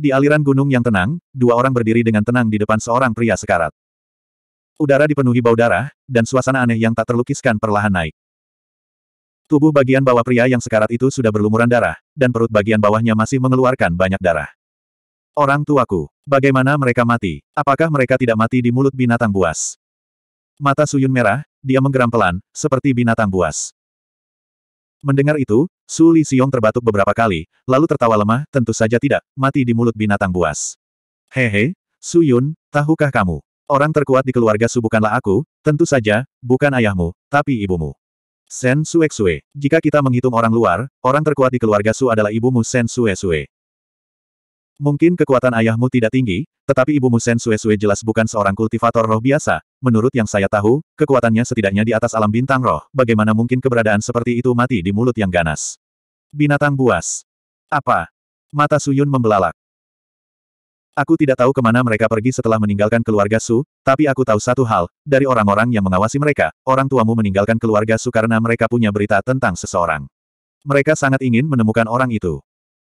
Di aliran gunung yang tenang, dua orang berdiri dengan tenang di depan seorang pria sekarat. Udara dipenuhi bau darah, dan suasana aneh yang tak terlukiskan perlahan naik. Tubuh bagian bawah pria yang sekarat itu sudah berlumuran darah, dan perut bagian bawahnya masih mengeluarkan banyak darah. Orang tuaku, bagaimana mereka mati? Apakah mereka tidak mati di mulut binatang buas? Mata Suyun merah, dia menggeram pelan, seperti binatang buas. Mendengar itu, Su Li Xiong terbatuk beberapa kali, lalu tertawa lemah, tentu saja tidak, mati di mulut binatang buas. Hehe, he, Su Yun, tahukah kamu? Orang terkuat di keluarga Su bukanlah aku, tentu saja, bukan ayahmu, tapi ibumu. Sen Sue Sue. Jika kita menghitung orang luar, orang terkuat di keluarga Su adalah ibumu Sen Sue Sue. Mungkin kekuatan ayahmu tidak tinggi, tetapi ibumu Sen Sue-Sue jelas bukan seorang kultivator roh biasa. Menurut yang saya tahu, kekuatannya setidaknya di atas alam bintang roh. Bagaimana mungkin keberadaan seperti itu mati di mulut yang ganas? Binatang buas. Apa? Mata Suyun membelalak. Aku tidak tahu kemana mereka pergi setelah meninggalkan keluarga Su, tapi aku tahu satu hal, dari orang-orang yang mengawasi mereka, orang tuamu meninggalkan keluarga Su karena mereka punya berita tentang seseorang. Mereka sangat ingin menemukan orang itu.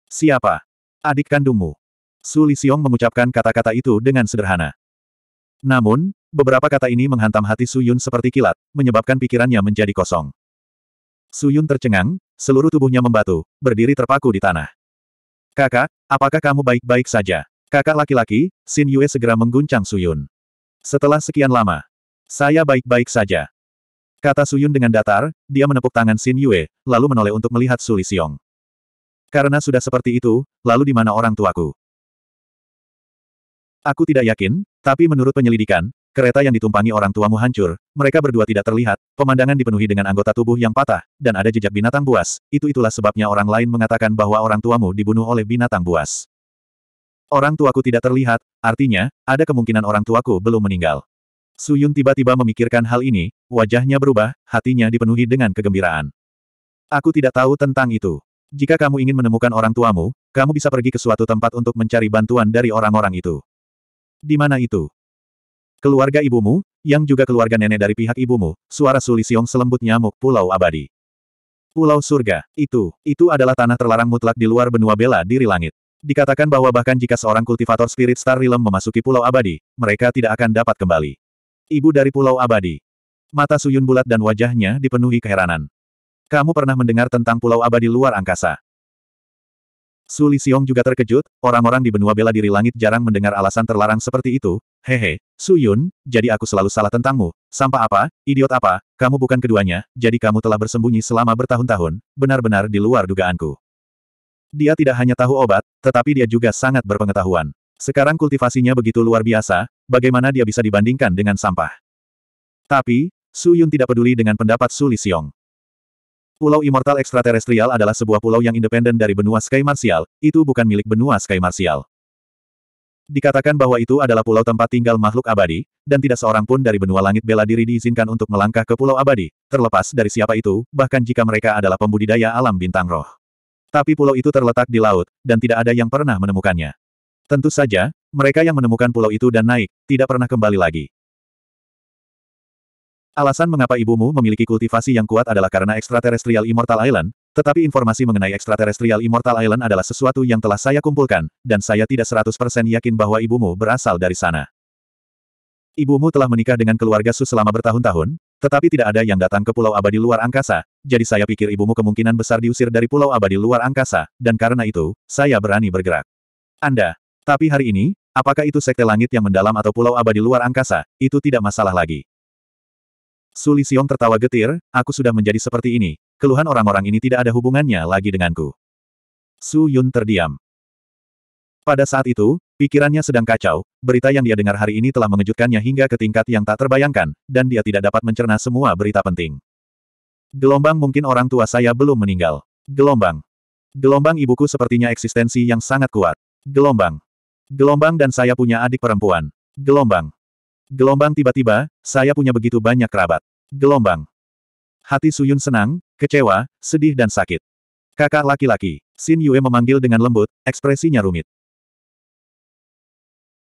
Siapa? Adik kandungmu. Su Lisiong mengucapkan kata-kata itu dengan sederhana. Namun, beberapa kata ini menghantam hati Su Yun seperti kilat, menyebabkan pikirannya menjadi kosong. Su Yun tercengang, seluruh tubuhnya membatu, berdiri terpaku di tanah. Kakak, apakah kamu baik-baik saja? Kakak laki-laki, Xin Yue segera mengguncang Su Yun. Setelah sekian lama, saya baik-baik saja. Kata Su Yun dengan datar, dia menepuk tangan Xin Yue, lalu menoleh untuk melihat Su Lisiong. Karena sudah seperti itu, lalu di mana orang tuaku? Aku tidak yakin, tapi menurut penyelidikan, kereta yang ditumpangi orang tuamu hancur, mereka berdua tidak terlihat, pemandangan dipenuhi dengan anggota tubuh yang patah, dan ada jejak binatang buas, itu-itulah sebabnya orang lain mengatakan bahwa orang tuamu dibunuh oleh binatang buas. Orang tuaku tidak terlihat, artinya, ada kemungkinan orang tuaku belum meninggal. Suyun tiba-tiba memikirkan hal ini, wajahnya berubah, hatinya dipenuhi dengan kegembiraan. Aku tidak tahu tentang itu. Jika kamu ingin menemukan orang tuamu, kamu bisa pergi ke suatu tempat untuk mencari bantuan dari orang-orang itu. Di mana itu? Keluarga ibumu, yang juga keluarga nenek dari pihak ibumu, suara Sulisiong selembut nyamuk Pulau Abadi. Pulau Surga, itu, itu adalah tanah terlarang mutlak di luar benua bela diri langit. Dikatakan bahwa bahkan jika seorang kultivator spirit star realm memasuki Pulau Abadi, mereka tidak akan dapat kembali. Ibu dari Pulau Abadi. Mata Suyun bulat dan wajahnya dipenuhi keheranan. Kamu pernah mendengar tentang Pulau Abadi luar angkasa. Su Li Xiong juga terkejut, orang-orang di benua bela diri langit jarang mendengar alasan terlarang seperti itu. Hehe, Su Yun, jadi aku selalu salah tentangmu. Sampah apa, idiot apa, kamu bukan keduanya, jadi kamu telah bersembunyi selama bertahun-tahun, benar-benar di luar dugaanku. Dia tidak hanya tahu obat, tetapi dia juga sangat berpengetahuan. Sekarang kultivasinya begitu luar biasa, bagaimana dia bisa dibandingkan dengan sampah. Tapi, Su Yun tidak peduli dengan pendapat Su Li Xiong. Pulau Immortal Extraterrestrial adalah sebuah pulau yang independen dari benua Sky Martial, itu bukan milik benua Sky Martial. Dikatakan bahwa itu adalah pulau tempat tinggal makhluk abadi, dan tidak seorang pun dari benua langit bela diri diizinkan untuk melangkah ke pulau abadi, terlepas dari siapa itu, bahkan jika mereka adalah pembudidaya alam bintang roh. Tapi pulau itu terletak di laut, dan tidak ada yang pernah menemukannya. Tentu saja, mereka yang menemukan pulau itu dan naik, tidak pernah kembali lagi. Alasan mengapa ibumu memiliki kultivasi yang kuat adalah karena ekstraterestrial Immortal Island, tetapi informasi mengenai ekstraterestrial Immortal Island adalah sesuatu yang telah saya kumpulkan, dan saya tidak 100% yakin bahwa ibumu berasal dari sana. Ibumu telah menikah dengan keluarga Su selama bertahun-tahun, tetapi tidak ada yang datang ke Pulau Abadi luar angkasa, jadi saya pikir ibumu kemungkinan besar diusir dari Pulau Abadi luar angkasa, dan karena itu, saya berani bergerak. Anda. Tapi hari ini, apakah itu Sekte Langit yang mendalam atau Pulau Abadi luar angkasa, itu tidak masalah lagi. Su Xiong tertawa getir, aku sudah menjadi seperti ini, keluhan orang-orang ini tidak ada hubungannya lagi denganku. Su Yun terdiam. Pada saat itu, pikirannya sedang kacau, berita yang dia dengar hari ini telah mengejutkannya hingga ke tingkat yang tak terbayangkan, dan dia tidak dapat mencerna semua berita penting. Gelombang mungkin orang tua saya belum meninggal. Gelombang. Gelombang ibuku sepertinya eksistensi yang sangat kuat. Gelombang. Gelombang dan saya punya adik perempuan. Gelombang. Gelombang tiba-tiba, saya punya begitu banyak kerabat. Gelombang. Hati Suyun senang, kecewa, sedih dan sakit. Kakak laki-laki, Sin Yue memanggil dengan lembut, ekspresinya rumit.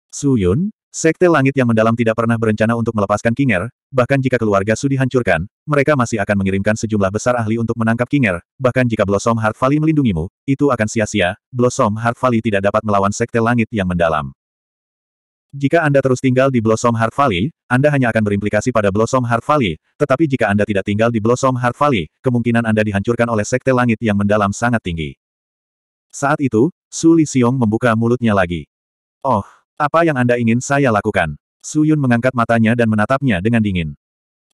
Suyun, Sekte Langit yang mendalam tidak pernah berencana untuk melepaskan Kinger, bahkan jika keluarga Su hancurkan, mereka masih akan mengirimkan sejumlah besar ahli untuk menangkap Kinger, bahkan jika Blossom Heart Valley melindungimu, itu akan sia-sia, Blossom Heart Valley tidak dapat melawan Sekte Langit yang mendalam. Jika Anda terus tinggal di Blossom Heart Valley, Anda hanya akan berimplikasi pada Blossom Heart Valley, tetapi jika Anda tidak tinggal di Blossom Heart Valley, kemungkinan Anda dihancurkan oleh sekte langit yang mendalam sangat tinggi. Saat itu, Su Li Xiong membuka mulutnya lagi. Oh, apa yang Anda ingin saya lakukan? Su Yun mengangkat matanya dan menatapnya dengan dingin.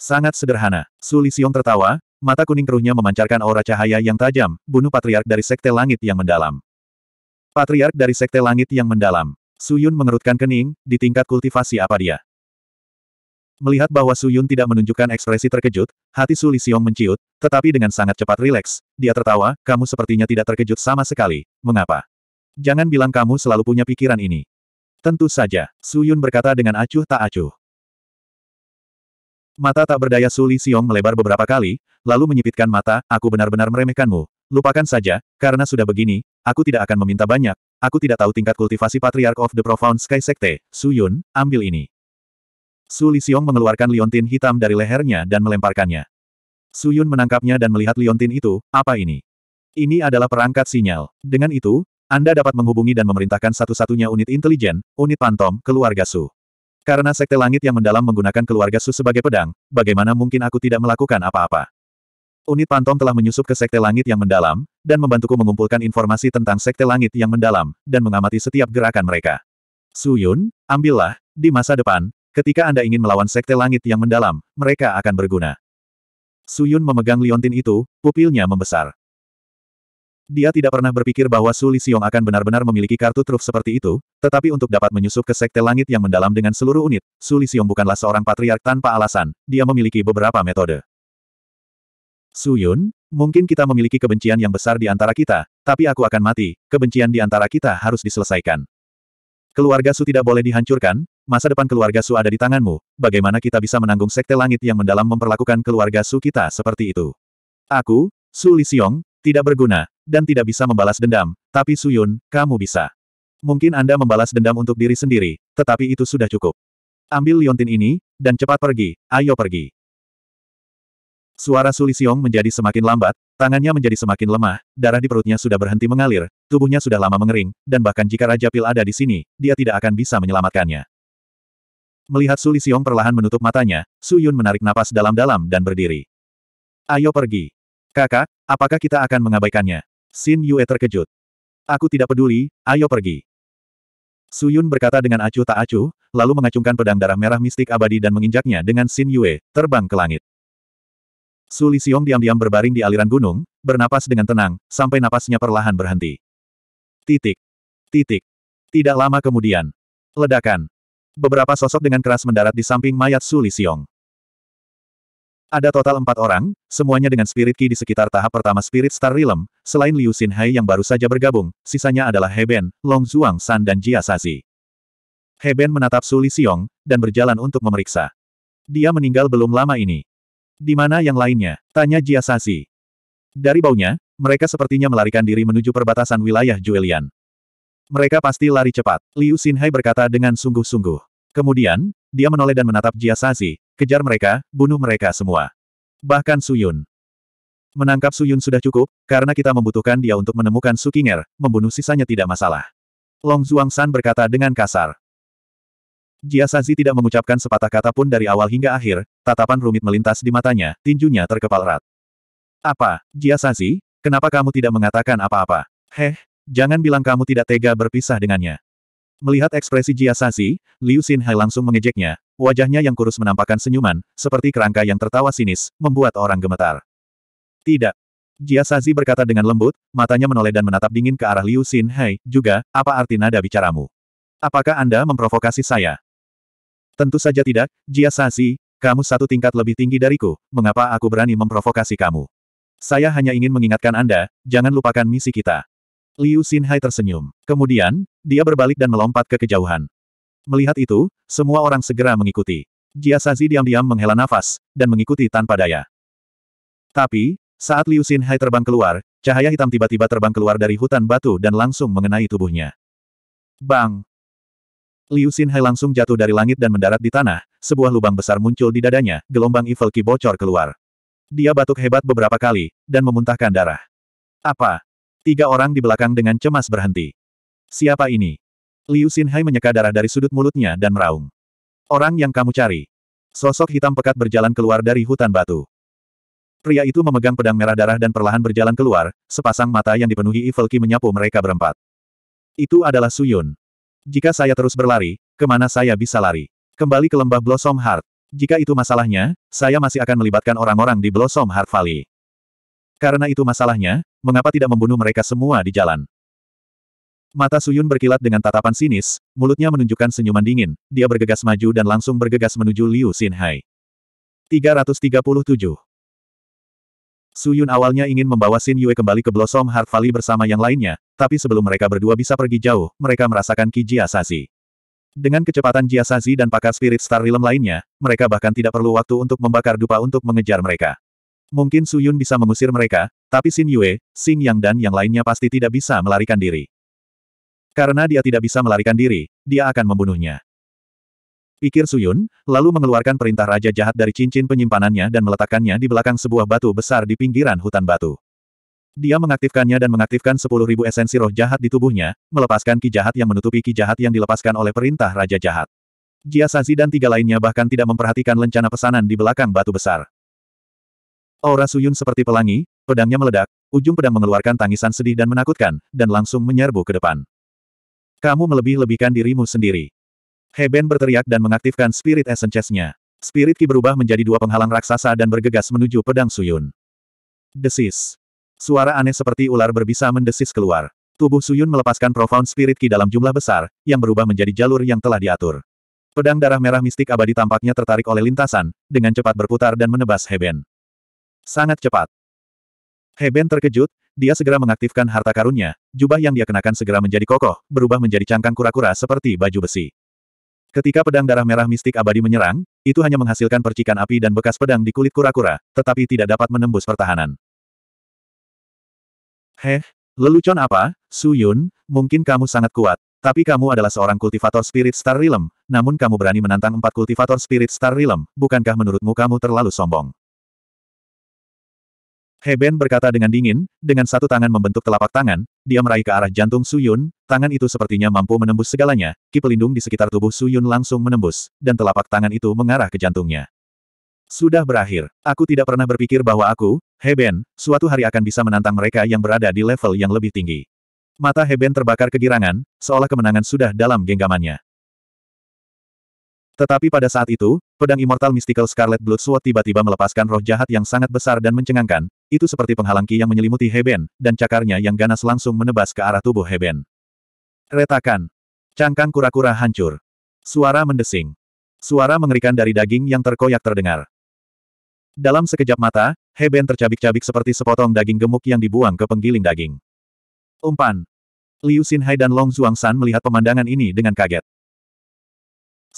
Sangat sederhana. Su Li Xiong tertawa, mata kuning keruhnya memancarkan aura cahaya yang tajam, bunuh patriark dari sekte langit yang mendalam. Patriark dari sekte langit yang mendalam. Suyun mengerutkan kening, di tingkat kultivasi apa dia? Melihat bahwa Suyun tidak menunjukkan ekspresi terkejut, hati Su Lisiong menciut, tetapi dengan sangat cepat rileks, dia tertawa, kamu sepertinya tidak terkejut sama sekali, mengapa? Jangan bilang kamu selalu punya pikiran ini. Tentu saja, Suyun berkata dengan acuh tak acuh. Mata tak berdaya Suli Xiong melebar beberapa kali, lalu menyipitkan mata, aku benar-benar meremehkanmu. Lupakan saja, karena sudah begini, aku tidak akan meminta banyak, Aku tidak tahu tingkat kultivasi Patriarch of the Profound Sky Sekte, Su Yun, ambil ini. Su Lisiong mengeluarkan liontin hitam dari lehernya dan melemparkannya. Su Yun menangkapnya dan melihat liontin itu, apa ini? Ini adalah perangkat sinyal. Dengan itu, Anda dapat menghubungi dan memerintahkan satu-satunya unit intelijen, unit pantom, keluarga Su. Karena sekte langit yang mendalam menggunakan keluarga Su sebagai pedang, bagaimana mungkin aku tidak melakukan apa-apa? unit Pantom telah menyusup ke Sekte Langit yang mendalam, dan membantuku mengumpulkan informasi tentang Sekte Langit yang mendalam, dan mengamati setiap gerakan mereka. Suyun, ambillah, di masa depan, ketika Anda ingin melawan Sekte Langit yang mendalam, mereka akan berguna. Suyun memegang liontin itu, pupilnya membesar. Dia tidak pernah berpikir bahwa Li Xiong akan benar-benar memiliki kartu truf seperti itu, tetapi untuk dapat menyusup ke sekte langit yang mendalam dengan seluruh unit, Li Xiong bukanlah seorang patriark tanpa alasan, dia memiliki beberapa metode. Suyun, mungkin kita memiliki kebencian yang besar di antara kita, tapi aku akan mati, kebencian di antara kita harus diselesaikan. Keluarga Su tidak boleh dihancurkan, masa depan keluarga Su ada di tanganmu, bagaimana kita bisa menanggung sekte langit yang mendalam memperlakukan keluarga Su kita seperti itu. Aku, Su Li Xiong, tidak berguna, dan tidak bisa membalas dendam, tapi Suyun, kamu bisa. Mungkin Anda membalas dendam untuk diri sendiri, tetapi itu sudah cukup. Ambil liontin ini, dan cepat pergi, ayo pergi. Suara Sulisiong menjadi semakin lambat, tangannya menjadi semakin lemah, darah di perutnya sudah berhenti mengalir, tubuhnya sudah lama mengering, dan bahkan jika Raja Pil ada di sini, dia tidak akan bisa menyelamatkannya. Melihat Sulisiong perlahan menutup matanya, Su Yun menarik napas dalam-dalam dan berdiri. Ayo pergi. Kakak, apakah kita akan mengabaikannya? Xin Yue terkejut. Aku tidak peduli, ayo pergi. Su Yun berkata dengan acuh tak acuh, lalu mengacungkan pedang darah merah mistik abadi dan menginjaknya dengan Xin Yue, terbang ke langit. Su Lisiong diam-diam berbaring di aliran gunung, bernapas dengan tenang, sampai napasnya perlahan berhenti. Titik. Titik. Tidak lama kemudian. Ledakan. Beberapa sosok dengan keras mendarat di samping mayat Su Lisiong. Ada total empat orang, semuanya dengan Spirit Ki di sekitar tahap pertama Spirit Star Realm, selain Liu Xinhai yang baru saja bergabung, sisanya adalah Heben, Long Zhuang San dan Jia Sazi. Heben menatap Su Lisiong, dan berjalan untuk memeriksa. Dia meninggal belum lama ini. Di mana yang lainnya? Tanya Jia Sasi. Dari baunya, mereka sepertinya melarikan diri menuju perbatasan wilayah Juelian. Mereka pasti lari cepat, Liu Xinhai berkata dengan sungguh-sungguh. Kemudian, dia menoleh dan menatap Jia Sasi. kejar mereka, bunuh mereka semua. Bahkan Suyun. Menangkap Suyun sudah cukup, karena kita membutuhkan dia untuk menemukan Sukinger, membunuh sisanya tidak masalah. Long Zhuang San berkata dengan kasar. Jia Sazi tidak mengucapkan sepatah kata pun dari awal hingga akhir, tatapan rumit melintas di matanya, tinjunya terkepal erat. Apa, Jia Sazi, kenapa kamu tidak mengatakan apa-apa? Heh, jangan bilang kamu tidak tega berpisah dengannya. Melihat ekspresi Jia Sazi, Liu Hai langsung mengejeknya, wajahnya yang kurus menampakkan senyuman, seperti kerangka yang tertawa sinis, membuat orang gemetar. Tidak. Jia Sazi berkata dengan lembut, matanya menoleh dan menatap dingin ke arah Liu Hai, juga, apa arti nada bicaramu? Apakah Anda memprovokasi saya? Tentu saja tidak, Jia Sazi, kamu satu tingkat lebih tinggi dariku, mengapa aku berani memprovokasi kamu? Saya hanya ingin mengingatkan Anda, jangan lupakan misi kita. Liu Xinhai tersenyum. Kemudian, dia berbalik dan melompat ke kejauhan. Melihat itu, semua orang segera mengikuti. Jia Sazi diam-diam menghela nafas, dan mengikuti tanpa daya. Tapi, saat Liu Xinhai terbang keluar, cahaya hitam tiba-tiba terbang keluar dari hutan batu dan langsung mengenai tubuhnya. Bang! Liu Xinhai langsung jatuh dari langit dan mendarat di tanah, sebuah lubang besar muncul di dadanya, gelombang Evil Qi bocor keluar. Dia batuk hebat beberapa kali, dan memuntahkan darah. Apa? Tiga orang di belakang dengan cemas berhenti. Siapa ini? Liu Xinhai menyeka darah dari sudut mulutnya dan meraung. Orang yang kamu cari. Sosok hitam pekat berjalan keluar dari hutan batu. Pria itu memegang pedang merah darah dan perlahan berjalan keluar, sepasang mata yang dipenuhi evil ki menyapu mereka berempat. Itu adalah Suyun. Jika saya terus berlari, kemana saya bisa lari? Kembali ke lembah Blossom Heart. Jika itu masalahnya, saya masih akan melibatkan orang-orang di Blossom Heart Valley. Karena itu masalahnya, mengapa tidak membunuh mereka semua di jalan? Mata Suyun berkilat dengan tatapan sinis, mulutnya menunjukkan senyuman dingin, dia bergegas maju dan langsung bergegas menuju Liu Xinhai. 337 Su Yun awalnya ingin membawa Xin Yue kembali ke Blossom Heart Valley bersama yang lainnya, tapi sebelum mereka berdua bisa pergi jauh, mereka merasakan Ki Jiasazi. Dengan kecepatan Jiasazi dan pakar Spirit Star Realm lainnya, mereka bahkan tidak perlu waktu untuk membakar dupa untuk mengejar mereka. Mungkin Su Yun bisa mengusir mereka, tapi Xin Yue, Xing Yang dan yang lainnya pasti tidak bisa melarikan diri. Karena dia tidak bisa melarikan diri, dia akan membunuhnya. Pikir Suyun, lalu mengeluarkan perintah Raja Jahat dari cincin penyimpanannya dan meletakkannya di belakang sebuah batu besar di pinggiran hutan batu. Dia mengaktifkannya dan mengaktifkan 10.000 esensi roh jahat di tubuhnya, melepaskan ki jahat yang menutupi ki jahat yang dilepaskan oleh perintah Raja Jahat. Jia Sazi dan tiga lainnya bahkan tidak memperhatikan lencana pesanan di belakang batu besar. Aura Suyun seperti pelangi, pedangnya meledak, ujung pedang mengeluarkan tangisan sedih dan menakutkan, dan langsung menyerbu ke depan. Kamu melebih-lebihkan dirimu sendiri. Heben berteriak dan mengaktifkan Spirit Essence-nya. Spirit Ki berubah menjadi dua penghalang raksasa dan bergegas menuju pedang Suyun. Desis. Suara aneh seperti ular berbisa mendesis keluar. Tubuh Suyun melepaskan Profound Spirit Ki dalam jumlah besar, yang berubah menjadi jalur yang telah diatur. Pedang darah merah mistik abadi tampaknya tertarik oleh lintasan, dengan cepat berputar dan menebas Heben. Sangat cepat. Heben terkejut, dia segera mengaktifkan harta karunnya, jubah yang dia kenakan segera menjadi kokoh, berubah menjadi cangkang kura-kura seperti baju besi. Ketika pedang darah merah mistik abadi menyerang, itu hanya menghasilkan percikan api dan bekas pedang di kulit kura-kura, tetapi tidak dapat menembus pertahanan. Heh, lelucon apa, Su Yun, mungkin kamu sangat kuat, tapi kamu adalah seorang kultivator spirit star realm, namun kamu berani menantang empat kultivator spirit star realm, bukankah menurutmu kamu terlalu sombong? Heben berkata dengan dingin, dengan satu tangan membentuk telapak tangan, dia meraih ke arah jantung Suyun, tangan itu sepertinya mampu menembus segalanya, ki pelindung di sekitar tubuh Suyun langsung menembus, dan telapak tangan itu mengarah ke jantungnya. Sudah berakhir, aku tidak pernah berpikir bahwa aku, Heben, suatu hari akan bisa menantang mereka yang berada di level yang lebih tinggi. Mata Heben terbakar kegirangan, seolah kemenangan sudah dalam genggamannya. Tetapi pada saat itu, pedang Immortal Mystical Scarlet Blood Sword tiba-tiba melepaskan roh jahat yang sangat besar dan mencengangkan, itu seperti penghalangki yang menyelimuti Heben, dan cakarnya yang ganas langsung menebas ke arah tubuh Heben. Retakan. Cangkang kura-kura hancur. Suara mendesing. Suara mengerikan dari daging yang terkoyak terdengar. Dalam sekejap mata, Heben tercabik-cabik seperti sepotong daging gemuk yang dibuang ke penggiling daging. Umpan. Liu Xinhai dan Long Zhuangshan melihat pemandangan ini dengan kaget.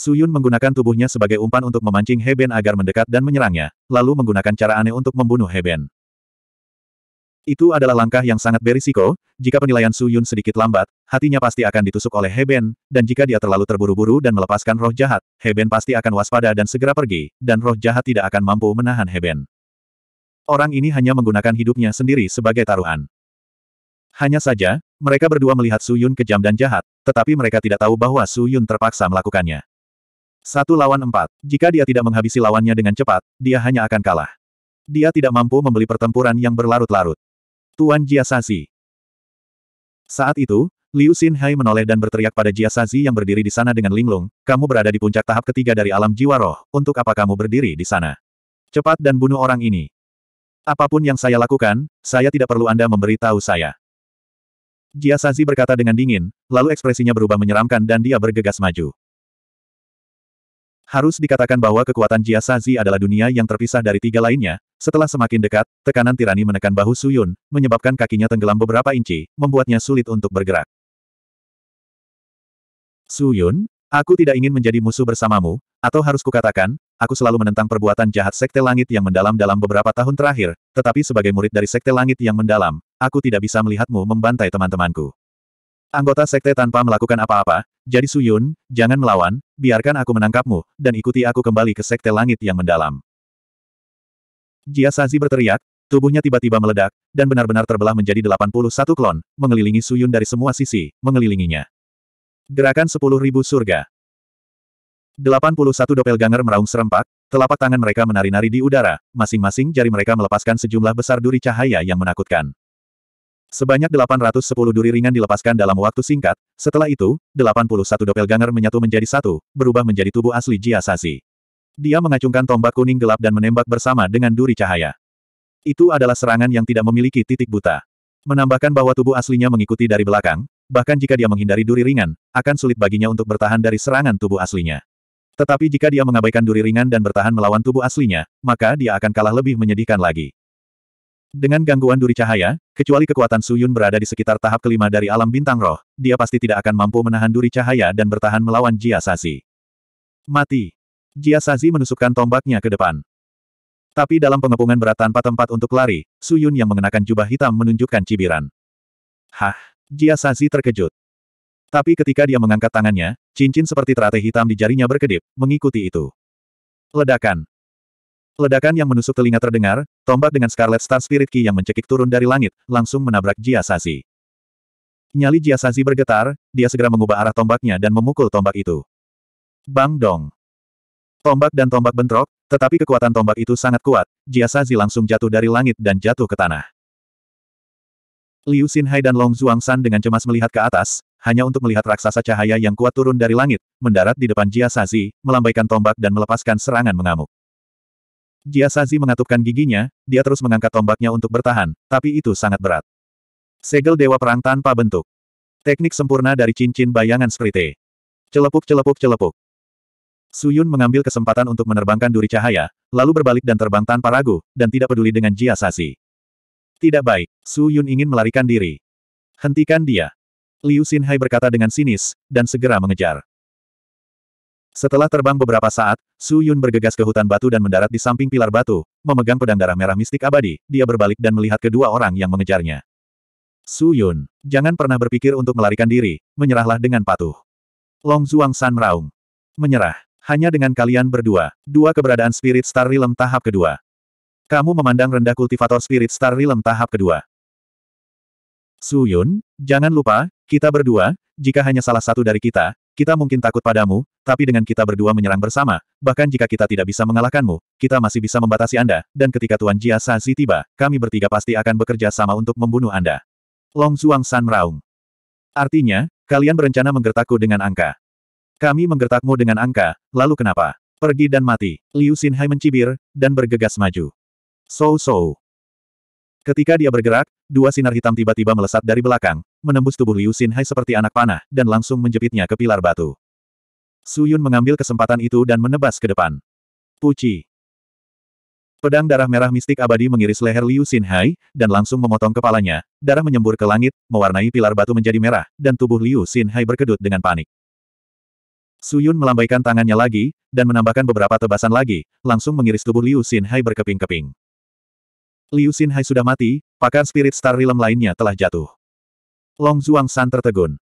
Suyun menggunakan tubuhnya sebagai umpan untuk memancing Heben agar mendekat dan menyerangnya, lalu menggunakan cara aneh untuk membunuh Heben. Itu adalah langkah yang sangat berisiko, jika penilaian Suyun sedikit lambat, hatinya pasti akan ditusuk oleh Heben, dan jika dia terlalu terburu-buru dan melepaskan roh jahat, Heben pasti akan waspada dan segera pergi, dan roh jahat tidak akan mampu menahan Heben. Orang ini hanya menggunakan hidupnya sendiri sebagai taruhan. Hanya saja, mereka berdua melihat Suyun kejam dan jahat, tetapi mereka tidak tahu bahwa Suyun terpaksa melakukannya. Satu lawan empat. Jika dia tidak menghabisi lawannya dengan cepat, dia hanya akan kalah. Dia tidak mampu membeli pertempuran yang berlarut-larut. Tuan Jia Sazi. Saat itu, Liu Xinhai menoleh dan berteriak pada Jia Sazi yang berdiri di sana dengan linglung, kamu berada di puncak tahap ketiga dari alam jiwa roh, untuk apa kamu berdiri di sana? Cepat dan bunuh orang ini. Apapun yang saya lakukan, saya tidak perlu Anda memberi tahu saya. Jia Sazi berkata dengan dingin, lalu ekspresinya berubah menyeramkan dan dia bergegas maju. Harus dikatakan bahwa kekuatan Jia Sazi adalah dunia yang terpisah dari tiga lainnya. Setelah semakin dekat, tekanan tirani menekan bahu Suyun, menyebabkan kakinya tenggelam beberapa inci, membuatnya sulit untuk bergerak. Suyun, aku tidak ingin menjadi musuh bersamamu, atau harus kukatakan, aku selalu menentang perbuatan jahat Sekte Langit yang mendalam dalam beberapa tahun terakhir, tetapi sebagai murid dari Sekte Langit yang mendalam, aku tidak bisa melihatmu membantai teman-temanku. Anggota sekte tanpa melakukan apa-apa, jadi Suyun, jangan melawan, biarkan aku menangkapmu, dan ikuti aku kembali ke sekte langit yang mendalam. Jia Sazi berteriak, tubuhnya tiba-tiba meledak, dan benar-benar terbelah menjadi 81 klon, mengelilingi Suyun dari semua sisi, mengelilinginya. Gerakan 10.000 surga. 81 doppelganger meraung serempak, telapak tangan mereka menari-nari di udara, masing-masing jari mereka melepaskan sejumlah besar duri cahaya yang menakutkan. Sebanyak 810 duri ringan dilepaskan dalam waktu singkat, setelah itu, 81 doppelganger menyatu menjadi satu, berubah menjadi tubuh asli Jiasasi. Dia mengacungkan tombak kuning gelap dan menembak bersama dengan duri cahaya. Itu adalah serangan yang tidak memiliki titik buta. Menambahkan bahwa tubuh aslinya mengikuti dari belakang, bahkan jika dia menghindari duri ringan, akan sulit baginya untuk bertahan dari serangan tubuh aslinya. Tetapi jika dia mengabaikan duri ringan dan bertahan melawan tubuh aslinya, maka dia akan kalah lebih menyedihkan lagi. Dengan gangguan duri cahaya, kecuali kekuatan Suyun berada di sekitar tahap kelima dari alam bintang roh, dia pasti tidak akan mampu menahan duri cahaya dan bertahan melawan Jia Sazi. Mati. Jia Sazi menusukkan tombaknya ke depan. Tapi dalam pengepungan berat tanpa tempat untuk lari, Suyun yang mengenakan jubah hitam menunjukkan cibiran. Hah! Jia Sazi terkejut. Tapi ketika dia mengangkat tangannya, cincin seperti teratai hitam di jarinya berkedip, mengikuti itu. Ledakan. Ledakan yang menusuk telinga terdengar, tombak dengan Scarlet Star Spirit Key yang mencekik turun dari langit, langsung menabrak Jia Sazi. Nyali Jia Sazi bergetar, dia segera mengubah arah tombaknya dan memukul tombak itu. Bang dong! Tombak dan tombak bentrok, tetapi kekuatan tombak itu sangat kuat, Jia Sazi langsung jatuh dari langit dan jatuh ke tanah. Liu Xinhai dan Long Zhuang San dengan cemas melihat ke atas, hanya untuk melihat raksasa cahaya yang kuat turun dari langit, mendarat di depan Jia Sazi, melambaikan tombak dan melepaskan serangan mengamuk. Jia Sazi mengatupkan giginya, dia terus mengangkat tombaknya untuk bertahan, tapi itu sangat berat. Segel Dewa Perang tanpa bentuk. Teknik sempurna dari cincin bayangan sprite. Celepuk celepuk celepuk. Suyun mengambil kesempatan untuk menerbangkan duri cahaya, lalu berbalik dan terbang tanpa ragu, dan tidak peduli dengan Jia Sazi. Tidak baik, Suyun ingin melarikan diri. Hentikan dia. Liu Xinhai berkata dengan sinis, dan segera mengejar. Setelah terbang beberapa saat, Su Yun bergegas ke hutan batu dan mendarat di samping pilar batu, memegang pedang darah merah mistik abadi, dia berbalik dan melihat kedua orang yang mengejarnya. Su Yun, jangan pernah berpikir untuk melarikan diri, menyerahlah dengan patuh. Long Zhuang San meraung. Menyerah, hanya dengan kalian berdua, dua keberadaan Spirit Star Realm tahap kedua. Kamu memandang rendah kultivator Spirit Star Realm tahap kedua. Su Yun, jangan lupa, kita berdua, jika hanya salah satu dari kita, kita mungkin takut padamu, tapi dengan kita berdua menyerang bersama, bahkan jika kita tidak bisa mengalahkanmu, kita masih bisa membatasi Anda, dan ketika Tuan Jia Sazi tiba, kami bertiga pasti akan bekerja sama untuk membunuh Anda. Long Zhuang San meraung. Artinya, kalian berencana menggertakku dengan angka. Kami menggertakmu dengan angka, lalu kenapa? Pergi dan mati. Liu Xinhai mencibir, dan bergegas maju. So-so. Ketika dia bergerak, dua sinar hitam tiba-tiba melesat dari belakang, menembus tubuh Liu Xinhai seperti anak panah, dan langsung menjepitnya ke pilar batu. Su Yun mengambil kesempatan itu dan menebas ke depan. Puci. Pedang darah merah mistik abadi mengiris leher Liu Xinhai, dan langsung memotong kepalanya. Darah menyembur ke langit, mewarnai pilar batu menjadi merah, dan tubuh Liu Xinhai berkedut dengan panik. Su Yun melambaikan tangannya lagi, dan menambahkan beberapa tebasan lagi, langsung mengiris tubuh Liu Xinhai berkeping-keping. Liu Hai sudah mati, pakar spirit star realm lainnya telah jatuh. Long Zhuang San tertegun.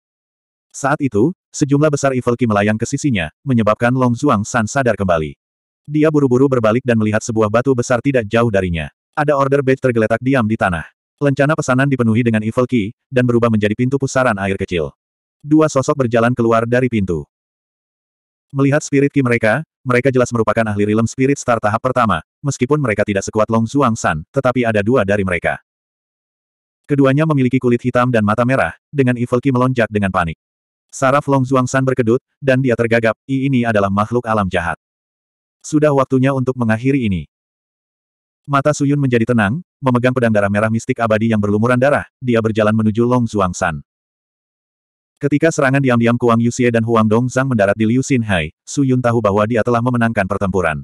Saat itu, sejumlah besar evil ki melayang ke sisinya, menyebabkan Long Zhuang San sadar kembali. Dia buru-buru berbalik dan melihat sebuah batu besar tidak jauh darinya. Ada order badge tergeletak diam di tanah. Lencana pesanan dipenuhi dengan evil ki, dan berubah menjadi pintu pusaran air kecil. Dua sosok berjalan keluar dari pintu. Melihat spirit ki mereka, mereka jelas merupakan ahli realm spirit star tahap pertama, meskipun mereka tidak sekuat Long Zhuang San, tetapi ada dua dari mereka. Keduanya memiliki kulit hitam dan mata merah, dengan Evil Qi melonjak dengan panik. Saraf Long Zhuang San berkedut, dan dia tergagap, I ini adalah makhluk alam jahat. Sudah waktunya untuk mengakhiri ini. Mata Suyun menjadi tenang, memegang pedang darah merah mistik abadi yang berlumuran darah, dia berjalan menuju Long Zhuang San. Ketika serangan diam-diam Kuang Yuxie dan Huang Dongzang mendarat di Liu Xinhai, Suyun tahu bahwa dia telah memenangkan pertempuran.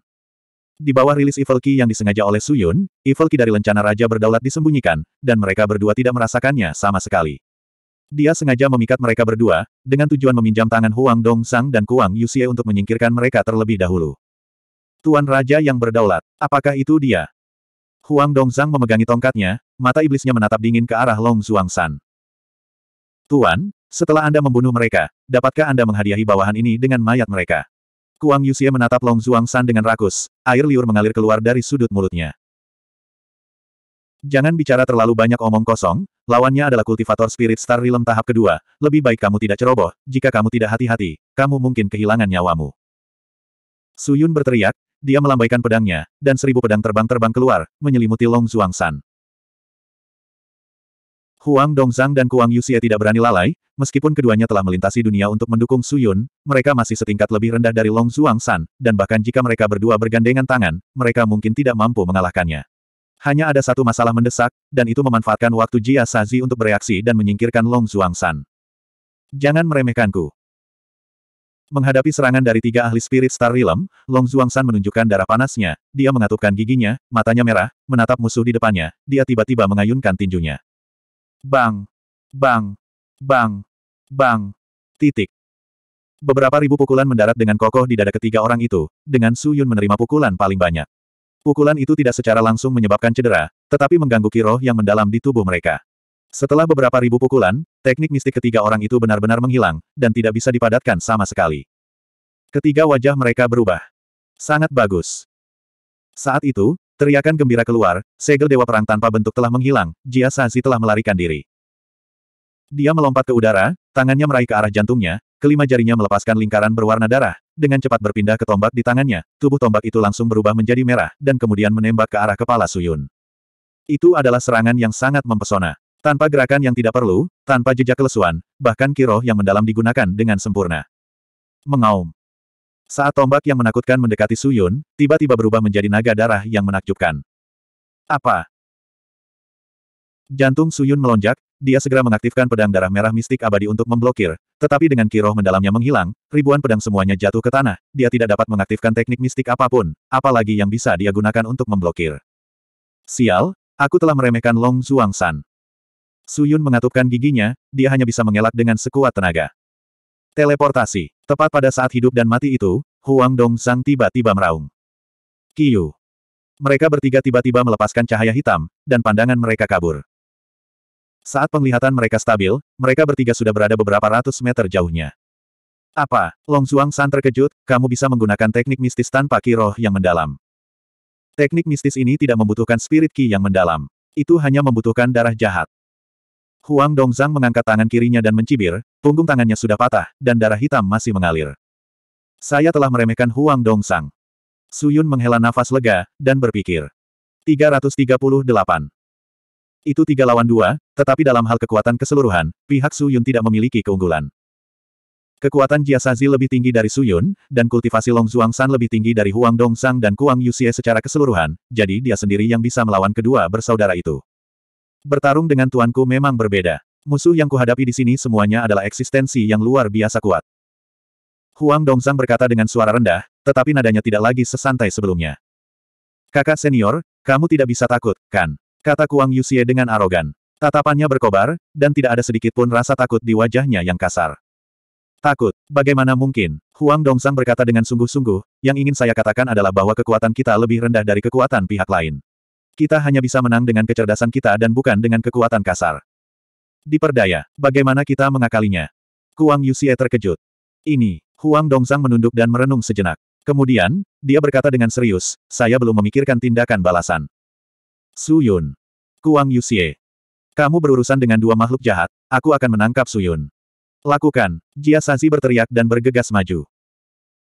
Di bawah rilis Evil Key yang disengaja oleh Suyun, Evil Key dari lencana Raja berdaulat disembunyikan, dan mereka berdua tidak merasakannya sama sekali. Dia sengaja memikat mereka berdua, dengan tujuan meminjam tangan Huang Sang dan Kuang Yuxie untuk menyingkirkan mereka terlebih dahulu. Tuan Raja yang berdaulat, apakah itu dia? Huang Dongzang memegangi tongkatnya, mata iblisnya menatap dingin ke arah Long Zhuang San. Tuan, setelah Anda membunuh mereka, dapatkah Anda menghadiahi bawahan ini dengan mayat mereka? Kuang Yuxie menatap Long Zhuang San dengan rakus, air liur mengalir keluar dari sudut mulutnya. Jangan bicara terlalu banyak omong kosong, lawannya adalah kultivator spirit star realm tahap kedua, lebih baik kamu tidak ceroboh, jika kamu tidak hati-hati, kamu mungkin kehilangan nyawamu. Suyun berteriak, dia melambaikan pedangnya, dan seribu pedang terbang-terbang keluar, menyelimuti Long Zhuang San. Huang Dongzhang dan Kuang Yuxie tidak berani lalai, meskipun keduanya telah melintasi dunia untuk mendukung Su Yun, mereka masih setingkat lebih rendah dari Long Zhuang San, dan bahkan jika mereka berdua bergandengan tangan, mereka mungkin tidak mampu mengalahkannya. Hanya ada satu masalah mendesak, dan itu memanfaatkan waktu Jia Sazi untuk bereaksi dan menyingkirkan Long Zhuang San. Jangan meremehkanku. Menghadapi serangan dari tiga ahli Spirit Star Realm, Long Zhuang San menunjukkan darah panasnya, dia mengatupkan giginya, matanya merah, menatap musuh di depannya, dia tiba-tiba mengayunkan tinjunya. Bang! Bang! Bang! Bang! Titik. Beberapa ribu pukulan mendarat dengan kokoh di dada ketiga orang itu, dengan Su Yun menerima pukulan paling banyak. Pukulan itu tidak secara langsung menyebabkan cedera, tetapi mengganggu kiroh yang mendalam di tubuh mereka. Setelah beberapa ribu pukulan, teknik mistik ketiga orang itu benar-benar menghilang, dan tidak bisa dipadatkan sama sekali. Ketiga wajah mereka berubah. Sangat bagus. Saat itu, Teriakan gembira keluar, segel Dewa Perang tanpa bentuk telah menghilang, Jia Sazi telah melarikan diri. Dia melompat ke udara, tangannya meraih ke arah jantungnya, kelima jarinya melepaskan lingkaran berwarna darah, dengan cepat berpindah ke tombak di tangannya, tubuh tombak itu langsung berubah menjadi merah, dan kemudian menembak ke arah kepala Suyun. Itu adalah serangan yang sangat mempesona. Tanpa gerakan yang tidak perlu, tanpa jejak kelesuan, bahkan kiroh yang mendalam digunakan dengan sempurna. Mengaum. Saat tombak yang menakutkan mendekati Suyun, tiba-tiba berubah menjadi naga darah yang menakjubkan. Apa? Jantung Suyun melonjak, dia segera mengaktifkan pedang darah merah mistik abadi untuk memblokir, tetapi dengan kiroh mendalamnya menghilang, ribuan pedang semuanya jatuh ke tanah, dia tidak dapat mengaktifkan teknik mistik apapun, apalagi yang bisa dia gunakan untuk memblokir. Sial, aku telah meremehkan Long Zhuang San. Suyun mengatupkan giginya, dia hanya bisa mengelak dengan sekuat tenaga. Teleportasi. Tepat pada saat hidup dan mati itu, Huang Dong Sang tiba-tiba meraung. Kiyu. Mereka bertiga tiba-tiba melepaskan cahaya hitam, dan pandangan mereka kabur. Saat penglihatan mereka stabil, mereka bertiga sudah berada beberapa ratus meter jauhnya. Apa? Long Zhuang San terkejut, kamu bisa menggunakan teknik mistis tanpa ki roh yang mendalam. Teknik mistis ini tidak membutuhkan spirit ki yang mendalam. Itu hanya membutuhkan darah jahat. Huang Dongzang mengangkat tangan kirinya dan mencibir, punggung tangannya sudah patah, dan darah hitam masih mengalir. Saya telah meremehkan Huang Dongzang. Suyun menghela nafas lega, dan berpikir. 338. Itu tiga lawan dua, tetapi dalam hal kekuatan keseluruhan, pihak Suyun tidak memiliki keunggulan. Kekuatan Jiasazi lebih tinggi dari Suyun, dan kultivasi Long Zhuang San lebih tinggi dari Huang Dongzang dan Kuang Yuxie secara keseluruhan, jadi dia sendiri yang bisa melawan kedua bersaudara itu. Bertarung dengan tuanku memang berbeda. Musuh yang kuhadapi di sini semuanya adalah eksistensi yang luar biasa kuat. Huang Dongzang berkata dengan suara rendah, tetapi nadanya tidak lagi sesantai sebelumnya. Kakak senior, kamu tidak bisa takut, kan? Kata Kuang Yusie dengan arogan. Tatapannya berkobar, dan tidak ada sedikit pun rasa takut di wajahnya yang kasar. Takut, bagaimana mungkin? Huang Dongzang berkata dengan sungguh-sungguh, yang ingin saya katakan adalah bahwa kekuatan kita lebih rendah dari kekuatan pihak lain. Kita hanya bisa menang dengan kecerdasan kita dan bukan dengan kekuatan kasar. Diperdaya, bagaimana kita mengakalinya? Kuang Yuxie terkejut. Ini, Huang Dongzang menunduk dan merenung sejenak. Kemudian, dia berkata dengan serius, saya belum memikirkan tindakan balasan. Su Yun. Kuang Yuxie. Kamu berurusan dengan dua makhluk jahat, aku akan menangkap Su Yun. Lakukan, Jia Sazi berteriak dan bergegas maju.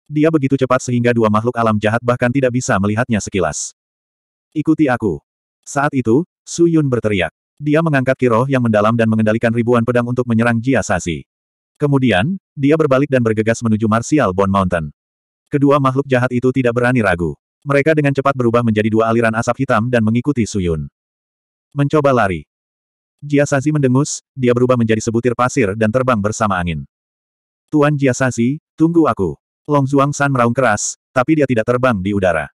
Dia begitu cepat sehingga dua makhluk alam jahat bahkan tidak bisa melihatnya sekilas. Ikuti aku. Saat itu, Su Yun berteriak. Dia mengangkat kiroh yang mendalam dan mengendalikan ribuan pedang untuk menyerang Jia Sasi. Kemudian, dia berbalik dan bergegas menuju Martial Bone Mountain. Kedua makhluk jahat itu tidak berani ragu. Mereka dengan cepat berubah menjadi dua aliran asap hitam dan mengikuti Su Yun. Mencoba lari. Jia Sasi mendengus, dia berubah menjadi sebutir pasir dan terbang bersama angin. Tuan Jia Sasi, tunggu aku. Long Zhuang San meraung keras, tapi dia tidak terbang di udara.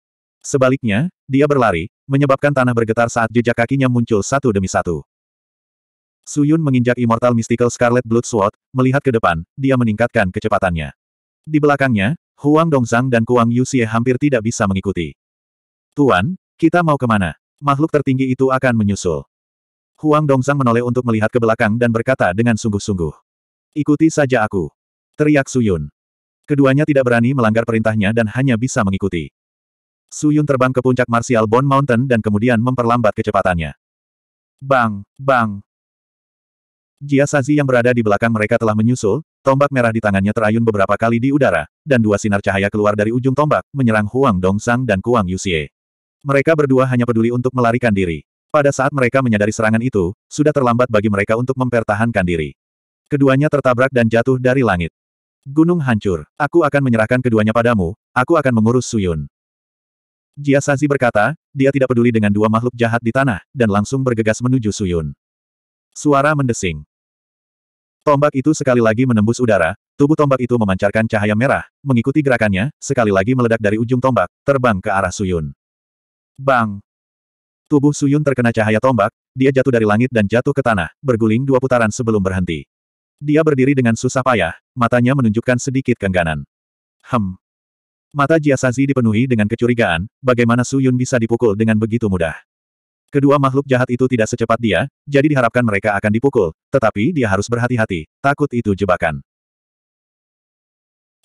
Sebaliknya, dia berlari, menyebabkan tanah bergetar saat jejak kakinya muncul satu demi satu. Suyun menginjak Immortal Mystical Scarlet Blood Sword, melihat ke depan, dia meningkatkan kecepatannya. Di belakangnya, Huang Dongzang dan Kuang Yuxie hampir tidak bisa mengikuti. Tuan, kita mau kemana? Makhluk tertinggi itu akan menyusul. Huang Dongzang menoleh untuk melihat ke belakang dan berkata dengan sungguh-sungguh. Ikuti saja aku. Teriak Suyun. Keduanya tidak berani melanggar perintahnya dan hanya bisa mengikuti. Su Yun terbang ke puncak Martial Bone Mountain dan kemudian memperlambat kecepatannya. Bang! Bang! Jia Sazi yang berada di belakang mereka telah menyusul, tombak merah di tangannya terayun beberapa kali di udara, dan dua sinar cahaya keluar dari ujung tombak, menyerang Huang Dongsang dan Kuang Yuxie. Mereka berdua hanya peduli untuk melarikan diri. Pada saat mereka menyadari serangan itu, sudah terlambat bagi mereka untuk mempertahankan diri. Keduanya tertabrak dan jatuh dari langit. Gunung hancur. Aku akan menyerahkan keduanya padamu, aku akan mengurus Suyun. Jia Sazi berkata, dia tidak peduli dengan dua makhluk jahat di tanah, dan langsung bergegas menuju Suyun. Suara mendesing. Tombak itu sekali lagi menembus udara, tubuh tombak itu memancarkan cahaya merah, mengikuti gerakannya, sekali lagi meledak dari ujung tombak, terbang ke arah Suyun. Bang! Tubuh Suyun terkena cahaya tombak, dia jatuh dari langit dan jatuh ke tanah, berguling dua putaran sebelum berhenti. Dia berdiri dengan susah payah, matanya menunjukkan sedikit kengganan. Hem, Mata Jia Sazi dipenuhi dengan kecurigaan, bagaimana Su Yun bisa dipukul dengan begitu mudah. Kedua makhluk jahat itu tidak secepat dia, jadi diharapkan mereka akan dipukul, tetapi dia harus berhati-hati, takut itu jebakan.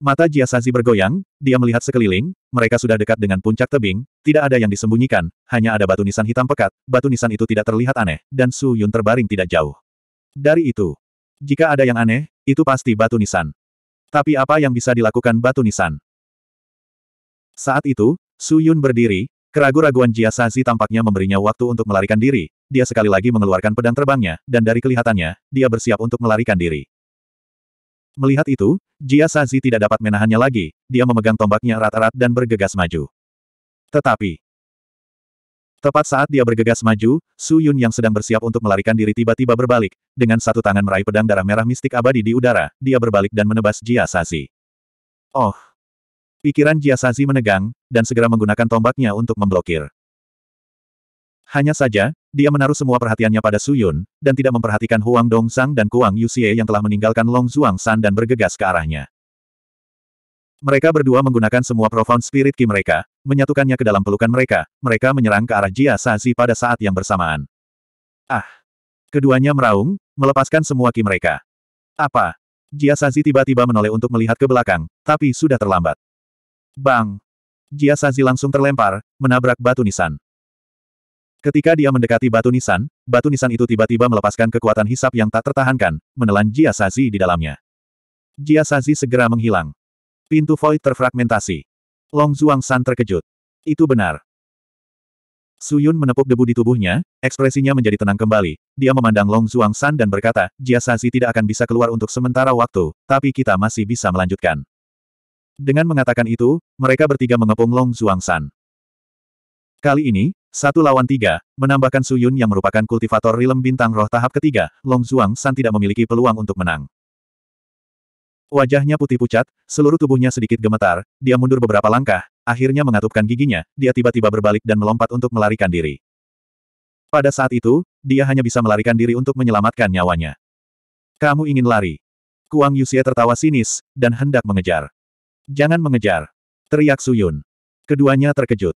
Mata Jia Sazi bergoyang, dia melihat sekeliling, mereka sudah dekat dengan puncak tebing, tidak ada yang disembunyikan, hanya ada batu nisan hitam pekat, batu nisan itu tidak terlihat aneh, dan Su Yun terbaring tidak jauh. Dari itu, jika ada yang aneh, itu pasti batu nisan. Tapi apa yang bisa dilakukan batu nisan? Saat itu, Su Yun berdiri, keragu-raguan Jia Sazi tampaknya memberinya waktu untuk melarikan diri, dia sekali lagi mengeluarkan pedang terbangnya, dan dari kelihatannya, dia bersiap untuk melarikan diri. Melihat itu, Jia Sazi tidak dapat menahannya lagi, dia memegang tombaknya erat-erat dan bergegas maju. Tetapi, Tepat saat dia bergegas maju, Su Yun yang sedang bersiap untuk melarikan diri tiba-tiba berbalik. Dengan satu tangan meraih pedang darah merah mistik abadi di udara, dia berbalik dan menebas Jia Sazi. Oh, Pikiran Jiasazi menegang, dan segera menggunakan tombaknya untuk memblokir. Hanya saja, dia menaruh semua perhatiannya pada Su Yun dan tidak memperhatikan Huang Dong Sang dan Kuang Yuxie yang telah meninggalkan Long Zhuang San dan bergegas ke arahnya. Mereka berdua menggunakan semua profound spirit ki mereka, menyatukannya ke dalam pelukan mereka, mereka menyerang ke arah Jia Sazi pada saat yang bersamaan. Ah! Keduanya meraung, melepaskan semua ki mereka. Apa? Jia Sazi tiba-tiba menoleh untuk melihat ke belakang, tapi sudah terlambat. Bang! Jia Sazi langsung terlempar, menabrak batu nisan. Ketika dia mendekati batu nisan, batu nisan itu tiba-tiba melepaskan kekuatan hisap yang tak tertahankan, menelan Jia Sazi di dalamnya. Jia Sazi segera menghilang. Pintu void terfragmentasi. Long Zhuang San terkejut. Itu benar. Su Yun menepuk debu di tubuhnya, ekspresinya menjadi tenang kembali. Dia memandang Long Zhuang San dan berkata, Jia Sazi tidak akan bisa keluar untuk sementara waktu, tapi kita masih bisa melanjutkan. Dengan mengatakan itu, mereka bertiga mengepung Long Zhuang San. Kali ini, satu lawan tiga, menambahkan Su Yun yang merupakan kultivator rilem bintang roh tahap ketiga, Long Zhuang San tidak memiliki peluang untuk menang. Wajahnya putih pucat, seluruh tubuhnya sedikit gemetar, dia mundur beberapa langkah, akhirnya mengatupkan giginya, dia tiba-tiba berbalik dan melompat untuk melarikan diri. Pada saat itu, dia hanya bisa melarikan diri untuk menyelamatkan nyawanya. Kamu ingin lari. Kuang Yusie tertawa sinis, dan hendak mengejar. Jangan mengejar. Teriak Suyun. Keduanya terkejut.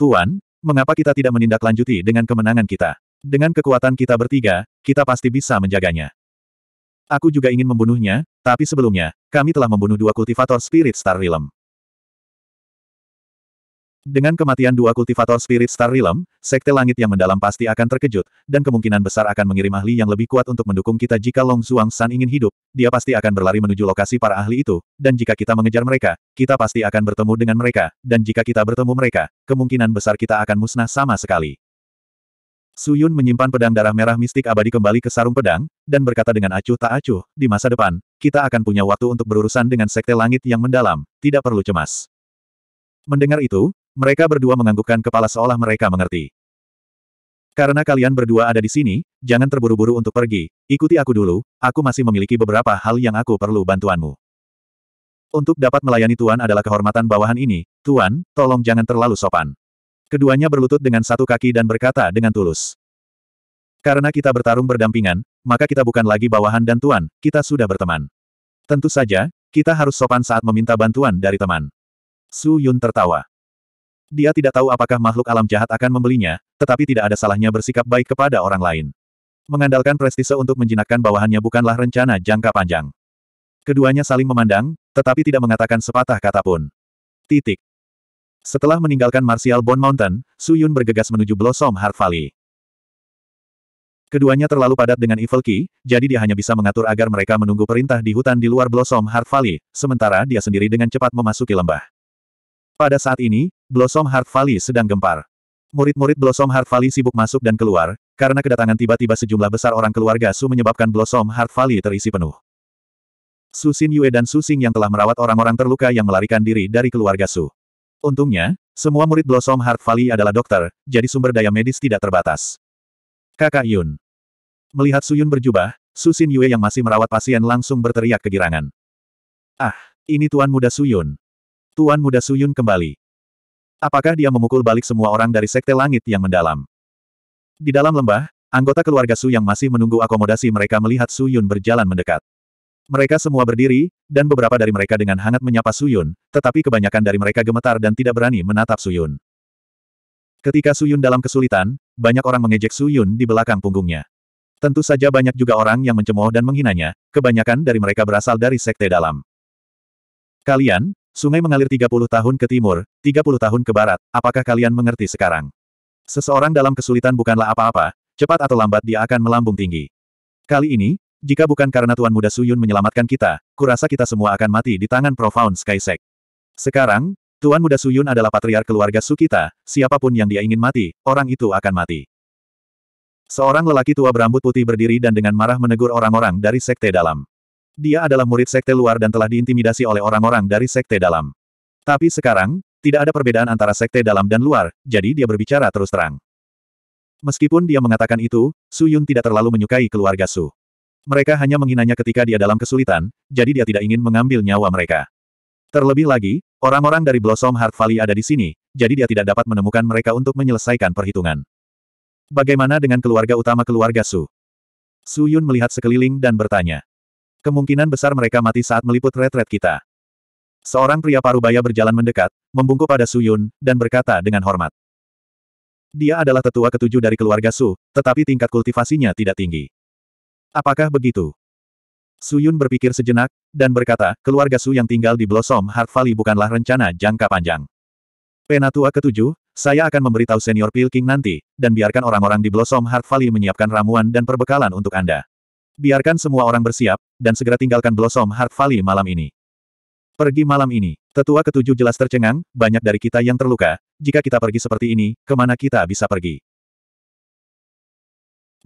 Tuan, mengapa kita tidak menindaklanjuti dengan kemenangan kita? Dengan kekuatan kita bertiga, kita pasti bisa menjaganya. Aku juga ingin membunuhnya, tapi sebelumnya, kami telah membunuh dua kultivator Spirit Star Realm. Dengan kematian dua kultivator Spirit Star Realm, Sekte Langit yang mendalam pasti akan terkejut, dan kemungkinan besar akan mengirim ahli yang lebih kuat untuk mendukung kita jika Long Zhuang San ingin hidup, dia pasti akan berlari menuju lokasi para ahli itu, dan jika kita mengejar mereka, kita pasti akan bertemu dengan mereka, dan jika kita bertemu mereka, kemungkinan besar kita akan musnah sama sekali. Su Yun menyimpan pedang darah merah mistik abadi kembali ke sarung pedang, dan berkata dengan acuh tak acuh, di masa depan, kita akan punya waktu untuk berurusan dengan sekte langit yang mendalam, tidak perlu cemas. Mendengar itu, mereka berdua menganggukkan kepala seolah mereka mengerti. Karena kalian berdua ada di sini, jangan terburu-buru untuk pergi, ikuti aku dulu, aku masih memiliki beberapa hal yang aku perlu bantuanmu. Untuk dapat melayani Tuan adalah kehormatan bawahan ini, Tuan, tolong jangan terlalu sopan. Keduanya berlutut dengan satu kaki dan berkata dengan tulus. Karena kita bertarung berdampingan, maka kita bukan lagi bawahan dan Tuan, kita sudah berteman. Tentu saja, kita harus sopan saat meminta bantuan dari teman. Su Yun tertawa. Dia tidak tahu apakah makhluk alam jahat akan membelinya, tetapi tidak ada salahnya bersikap baik kepada orang lain. Mengandalkan prestise untuk menjinakkan bawahannya bukanlah rencana jangka panjang. Keduanya saling memandang, tetapi tidak mengatakan sepatah kata pun. Titik. Setelah meninggalkan Martial Bone Mountain, Su Yun bergegas menuju Blossom Heart Valley. Keduanya terlalu padat dengan Evil Key, jadi dia hanya bisa mengatur agar mereka menunggu perintah di hutan di luar Blossom Heart Valley, sementara dia sendiri dengan cepat memasuki lembah. Pada saat ini, Blossom Heart Valley sedang gempar. Murid-murid Blossom Heart Valley sibuk masuk dan keluar, karena kedatangan tiba-tiba sejumlah besar orang keluarga Su menyebabkan Blossom Heart Valley terisi penuh. Su Xin Yue dan Su Xing yang telah merawat orang-orang terluka yang melarikan diri dari keluarga Su. Untungnya, semua murid Blossom Heart Valley adalah dokter, jadi sumber daya medis tidak terbatas. Kakak Yun. Melihat Su Yun berjubah, Su Xin Yue yang masih merawat pasien langsung berteriak kegirangan. Ah, ini Tuan Muda Su Yun. Tuan Muda Su Yun kembali. Apakah dia memukul balik semua orang dari sekte langit yang mendalam? Di dalam lembah, anggota keluarga Su yang masih menunggu akomodasi mereka melihat Su Yun berjalan mendekat. Mereka semua berdiri, dan beberapa dari mereka dengan hangat menyapa Su Yun, tetapi kebanyakan dari mereka gemetar dan tidak berani menatap Su Yun. Ketika Su Yun dalam kesulitan, banyak orang mengejek Su Yun di belakang punggungnya. Tentu saja banyak juga orang yang mencemooh dan menghinanya, kebanyakan dari mereka berasal dari sekte dalam. Kalian, Sungai mengalir 30 tahun ke timur, 30 tahun ke barat, apakah kalian mengerti sekarang? Seseorang dalam kesulitan bukanlah apa-apa, cepat atau lambat dia akan melambung tinggi. Kali ini, jika bukan karena Tuan Muda Suyun menyelamatkan kita, kurasa kita semua akan mati di tangan Profound Skysek. Sekarang, Tuan Muda Suyun adalah patriar keluarga Sukita, siapapun yang dia ingin mati, orang itu akan mati. Seorang lelaki tua berambut putih berdiri dan dengan marah menegur orang-orang dari sekte dalam. Dia adalah murid sekte luar dan telah diintimidasi oleh orang-orang dari sekte dalam. Tapi sekarang, tidak ada perbedaan antara sekte dalam dan luar, jadi dia berbicara terus terang. Meskipun dia mengatakan itu, Su Yun tidak terlalu menyukai keluarga Su. Mereka hanya menghinanya ketika dia dalam kesulitan, jadi dia tidak ingin mengambil nyawa mereka. Terlebih lagi, orang-orang dari Blossom Heart Valley ada di sini, jadi dia tidak dapat menemukan mereka untuk menyelesaikan perhitungan. Bagaimana dengan keluarga utama keluarga Su? Su Yun melihat sekeliling dan bertanya. Kemungkinan besar mereka mati saat meliput retret kita. Seorang pria parubaya berjalan mendekat, membungkuk pada Suyun, dan berkata dengan hormat. Dia adalah tetua ketujuh dari keluarga Su, tetapi tingkat kultivasinya tidak tinggi. Apakah begitu? Suyun berpikir sejenak, dan berkata, keluarga Su yang tinggal di Blossom Heart Valley bukanlah rencana jangka panjang. Penatua ketujuh, saya akan memberitahu senior Pilking nanti, dan biarkan orang-orang di Blossom Heart Valley menyiapkan ramuan dan perbekalan untuk Anda. Biarkan semua orang bersiap, dan segera tinggalkan Blossom Heart Valley malam ini. Pergi malam ini. Tetua ketujuh jelas tercengang, banyak dari kita yang terluka. Jika kita pergi seperti ini, kemana kita bisa pergi?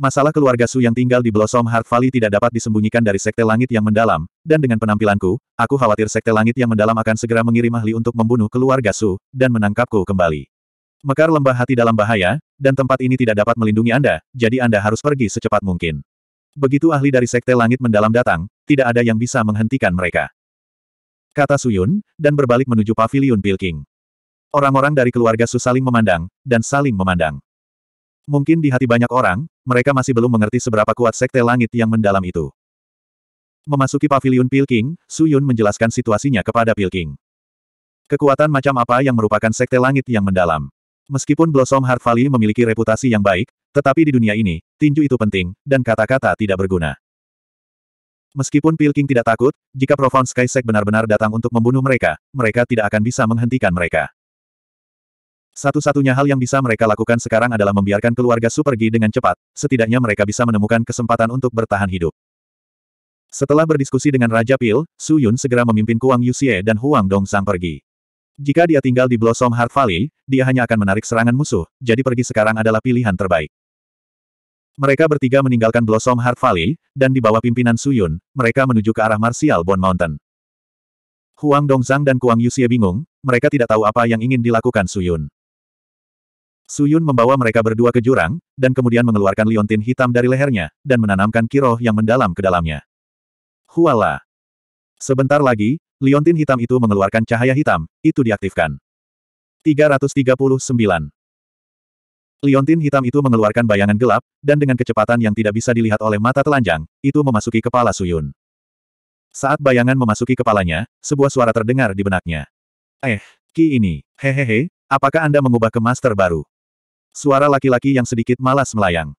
Masalah keluarga Su yang tinggal di Blossom Heart Valley tidak dapat disembunyikan dari Sekte Langit yang mendalam, dan dengan penampilanku, aku khawatir Sekte Langit yang mendalam akan segera mengirim ahli untuk membunuh keluarga Su, dan menangkapku kembali. Mekar lembah hati dalam bahaya, dan tempat ini tidak dapat melindungi Anda, jadi Anda harus pergi secepat mungkin. Begitu ahli dari Sekte Langit Mendalam datang, tidak ada yang bisa menghentikan mereka. Kata Suyun, dan berbalik menuju pavilion Pilking. Orang-orang dari keluarga Su saling memandang, dan saling memandang. Mungkin di hati banyak orang, mereka masih belum mengerti seberapa kuat Sekte Langit yang mendalam itu. Memasuki pavilion Pilking, Suyun menjelaskan situasinya kepada Pilking. Kekuatan macam apa yang merupakan Sekte Langit yang mendalam? Meskipun Blossom Heart Valley memiliki reputasi yang baik, tetapi di dunia ini, tinju itu penting, dan kata-kata tidak berguna. Meskipun Pilking tidak takut, jika Profound Sky Sect benar-benar datang untuk membunuh mereka, mereka tidak akan bisa menghentikan mereka. Satu-satunya hal yang bisa mereka lakukan sekarang adalah membiarkan keluarga Su pergi dengan cepat, setidaknya mereka bisa menemukan kesempatan untuk bertahan hidup. Setelah berdiskusi dengan Raja Pil, Su Yun segera memimpin Kuang Yuxie dan Huang Dong sang pergi. Jika dia tinggal di Blossom Heart Valley, dia hanya akan menarik serangan musuh, jadi pergi sekarang adalah pilihan terbaik. Mereka bertiga meninggalkan Blossom Heart Valley, dan di bawah pimpinan Suyun, mereka menuju ke arah Martial Bone Mountain. Huang Dongzang dan Kuang Yuxie bingung, mereka tidak tahu apa yang ingin dilakukan Suyun. Suyun membawa mereka berdua ke jurang, dan kemudian mengeluarkan liontin hitam dari lehernya, dan menanamkan kiroh yang mendalam ke dalamnya. Huala! Sebentar lagi, liontin hitam itu mengeluarkan cahaya hitam, itu diaktifkan. 339. Liontin hitam itu mengeluarkan bayangan gelap, dan dengan kecepatan yang tidak bisa dilihat oleh mata telanjang, itu memasuki kepala Suyun. Saat bayangan memasuki kepalanya, sebuah suara terdengar di benaknya. Eh, Ki ini, hehehe, apakah Anda mengubah ke master baru? Suara laki-laki yang sedikit malas melayang.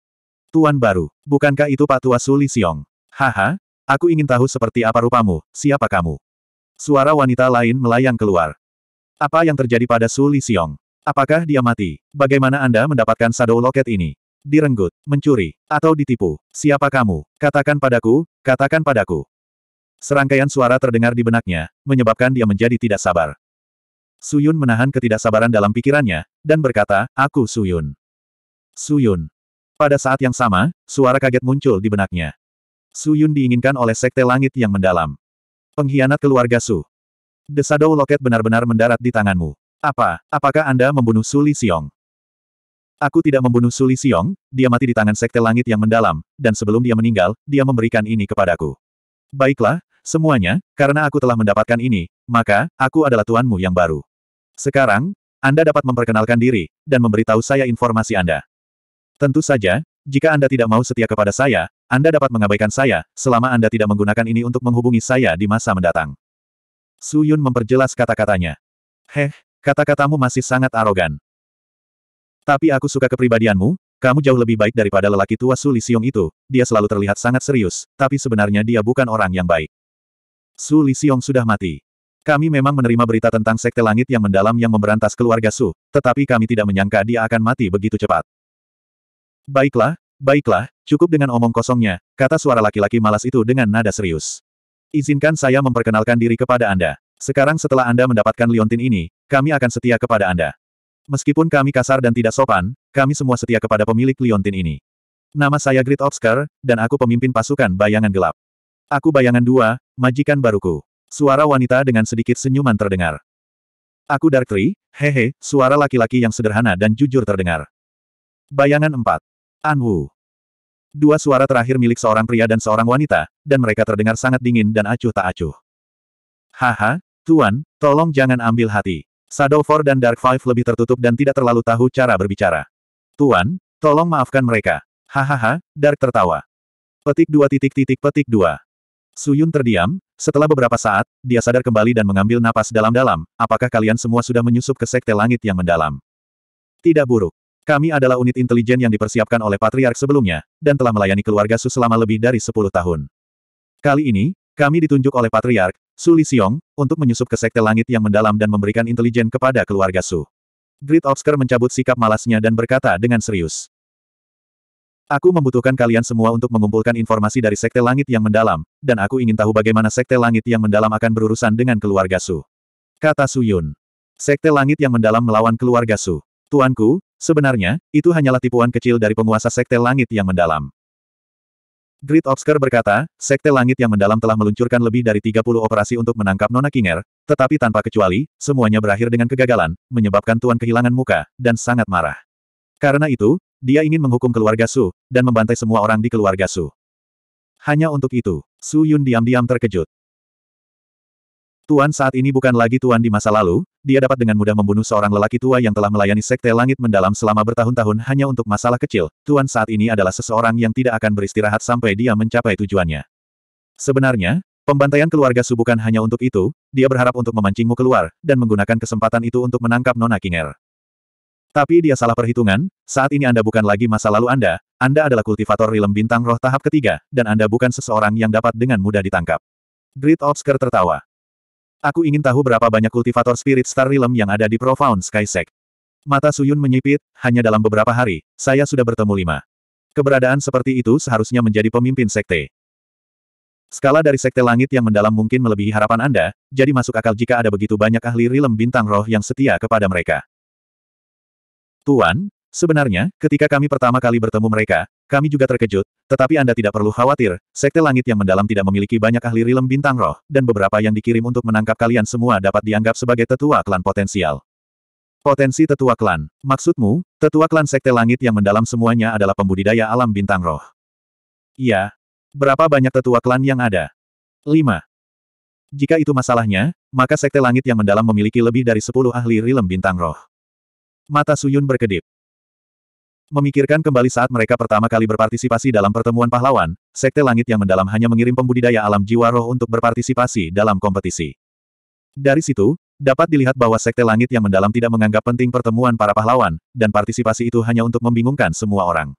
Tuan baru, bukankah itu Pak Tua Suli Siong? Haha, aku ingin tahu seperti apa rupamu, siapa kamu? Suara wanita lain melayang keluar. Apa yang terjadi pada Su Li Xiong? Apakah dia mati? Bagaimana Anda mendapatkan shadow loket ini? Direnggut, mencuri, atau ditipu? Siapa kamu? Katakan padaku, katakan padaku. Serangkaian suara terdengar di benaknya, menyebabkan dia menjadi tidak sabar. Su Yun menahan ketidaksabaran dalam pikirannya, dan berkata, Aku Su Yun." Su Yun. Pada saat yang sama, suara kaget muncul di benaknya. Su Yun diinginkan oleh Sekte Langit yang mendalam. Pengkhianat keluarga Su. The Shadow Locket benar-benar mendarat di tanganmu. Apa, apakah Anda membunuh Su Li Xiong? Aku tidak membunuh Su Li Xiong. dia mati di tangan sekte langit yang mendalam, dan sebelum dia meninggal, dia memberikan ini kepadaku. Baiklah, semuanya, karena aku telah mendapatkan ini, maka, aku adalah tuanmu yang baru. Sekarang, Anda dapat memperkenalkan diri, dan memberitahu saya informasi Anda. Tentu saja, jika Anda tidak mau setia kepada saya, Anda dapat mengabaikan saya, selama Anda tidak menggunakan ini untuk menghubungi saya di masa mendatang. Su Yun memperjelas kata-katanya. Heh, kata-katamu masih sangat arogan. Tapi aku suka kepribadianmu, kamu jauh lebih baik daripada lelaki tua Su Li Xiong itu, dia selalu terlihat sangat serius, tapi sebenarnya dia bukan orang yang baik. Su Li Xiong sudah mati. Kami memang menerima berita tentang sekte langit yang mendalam yang memberantas keluarga Su, tetapi kami tidak menyangka dia akan mati begitu cepat. Baiklah, baiklah, cukup dengan omong kosongnya, kata suara laki-laki malas itu dengan nada serius. Izinkan saya memperkenalkan diri kepada Anda. Sekarang setelah Anda mendapatkan liontin ini, kami akan setia kepada Anda. Meskipun kami kasar dan tidak sopan, kami semua setia kepada pemilik liontin ini. Nama saya Grit Oscar, dan aku pemimpin pasukan bayangan gelap. Aku bayangan dua, majikan baruku. Suara wanita dengan sedikit senyuman terdengar. Aku Dark Tree, hehe, suara laki-laki yang sederhana dan jujur terdengar. Bayangan 4. Anwu. Dua suara terakhir milik seorang pria dan seorang wanita, dan mereka terdengar sangat dingin dan acuh tak acuh. Haha, Tuan, tolong jangan ambil hati. Shadow Four dan Dark Five lebih tertutup dan tidak terlalu tahu cara berbicara. Tuan, tolong maafkan mereka. Hahaha, Dark tertawa. Petik dua titik titik petik dua. Suyun terdiam, setelah beberapa saat, dia sadar kembali dan mengambil napas dalam-dalam, apakah kalian semua sudah menyusup ke sekte langit yang mendalam? Tidak buruk. Kami adalah unit intelijen yang dipersiapkan oleh Patriark sebelumnya, dan telah melayani keluarga Su selama lebih dari 10 tahun. Kali ini, kami ditunjuk oleh Patriark, Su Li Xiong, untuk menyusup ke sekte langit yang mendalam dan memberikan intelijen kepada keluarga Su. Grid Obscure mencabut sikap malasnya dan berkata dengan serius. Aku membutuhkan kalian semua untuk mengumpulkan informasi dari sekte langit yang mendalam, dan aku ingin tahu bagaimana sekte langit yang mendalam akan berurusan dengan keluarga Su. Kata Su Yun. Sekte langit yang mendalam melawan keluarga Su. Tuanku, Sebenarnya, itu hanyalah tipuan kecil dari penguasa Sekte Langit yang mendalam. Grid Obscure berkata, Sekte Langit yang mendalam telah meluncurkan lebih dari 30 operasi untuk menangkap Nona Kinger, tetapi tanpa kecuali, semuanya berakhir dengan kegagalan, menyebabkan Tuan kehilangan muka, dan sangat marah. Karena itu, dia ingin menghukum keluarga Su, dan membantai semua orang di keluarga Su. Hanya untuk itu, Su Yun diam-diam terkejut. Tuan saat ini bukan lagi Tuan di masa lalu, dia dapat dengan mudah membunuh seorang lelaki tua yang telah melayani Sekte Langit Mendalam selama bertahun-tahun hanya untuk masalah kecil. Tuan saat ini adalah seseorang yang tidak akan beristirahat sampai dia mencapai tujuannya. Sebenarnya, pembantaian keluarga Su bukan hanya untuk itu, dia berharap untuk memancingmu keluar, dan menggunakan kesempatan itu untuk menangkap Nona Kinger. Tapi dia salah perhitungan, saat ini Anda bukan lagi masa lalu Anda, Anda adalah kultivator rilem bintang roh tahap ketiga, dan Anda bukan seseorang yang dapat dengan mudah ditangkap. Great Obsker tertawa. Aku ingin tahu berapa banyak kultivator Spirit Star Realm yang ada di Profound Sky Sect. Mata Suyun menyipit, hanya dalam beberapa hari, saya sudah bertemu lima. Keberadaan seperti itu seharusnya menjadi pemimpin sekte. Skala dari sekte langit yang mendalam mungkin melebihi harapan Anda, jadi masuk akal jika ada begitu banyak ahli realm bintang roh yang setia kepada mereka. Tuan, sebenarnya, ketika kami pertama kali bertemu mereka, kami juga terkejut, tetapi Anda tidak perlu khawatir, Sekte Langit yang mendalam tidak memiliki banyak ahli rilem bintang roh, dan beberapa yang dikirim untuk menangkap kalian semua dapat dianggap sebagai tetua klan potensial. Potensi tetua klan. Maksudmu, tetua klan Sekte Langit yang mendalam semuanya adalah pembudidaya alam bintang roh. Iya. Berapa banyak tetua klan yang ada? Lima. Jika itu masalahnya, maka Sekte Langit yang mendalam memiliki lebih dari sepuluh ahli rilem bintang roh. Mata Suyun berkedip. Memikirkan kembali saat mereka pertama kali berpartisipasi dalam pertemuan pahlawan, Sekte Langit yang mendalam hanya mengirim pembudidaya alam jiwa roh untuk berpartisipasi dalam kompetisi. Dari situ, dapat dilihat bahwa Sekte Langit yang mendalam tidak menganggap penting pertemuan para pahlawan, dan partisipasi itu hanya untuk membingungkan semua orang.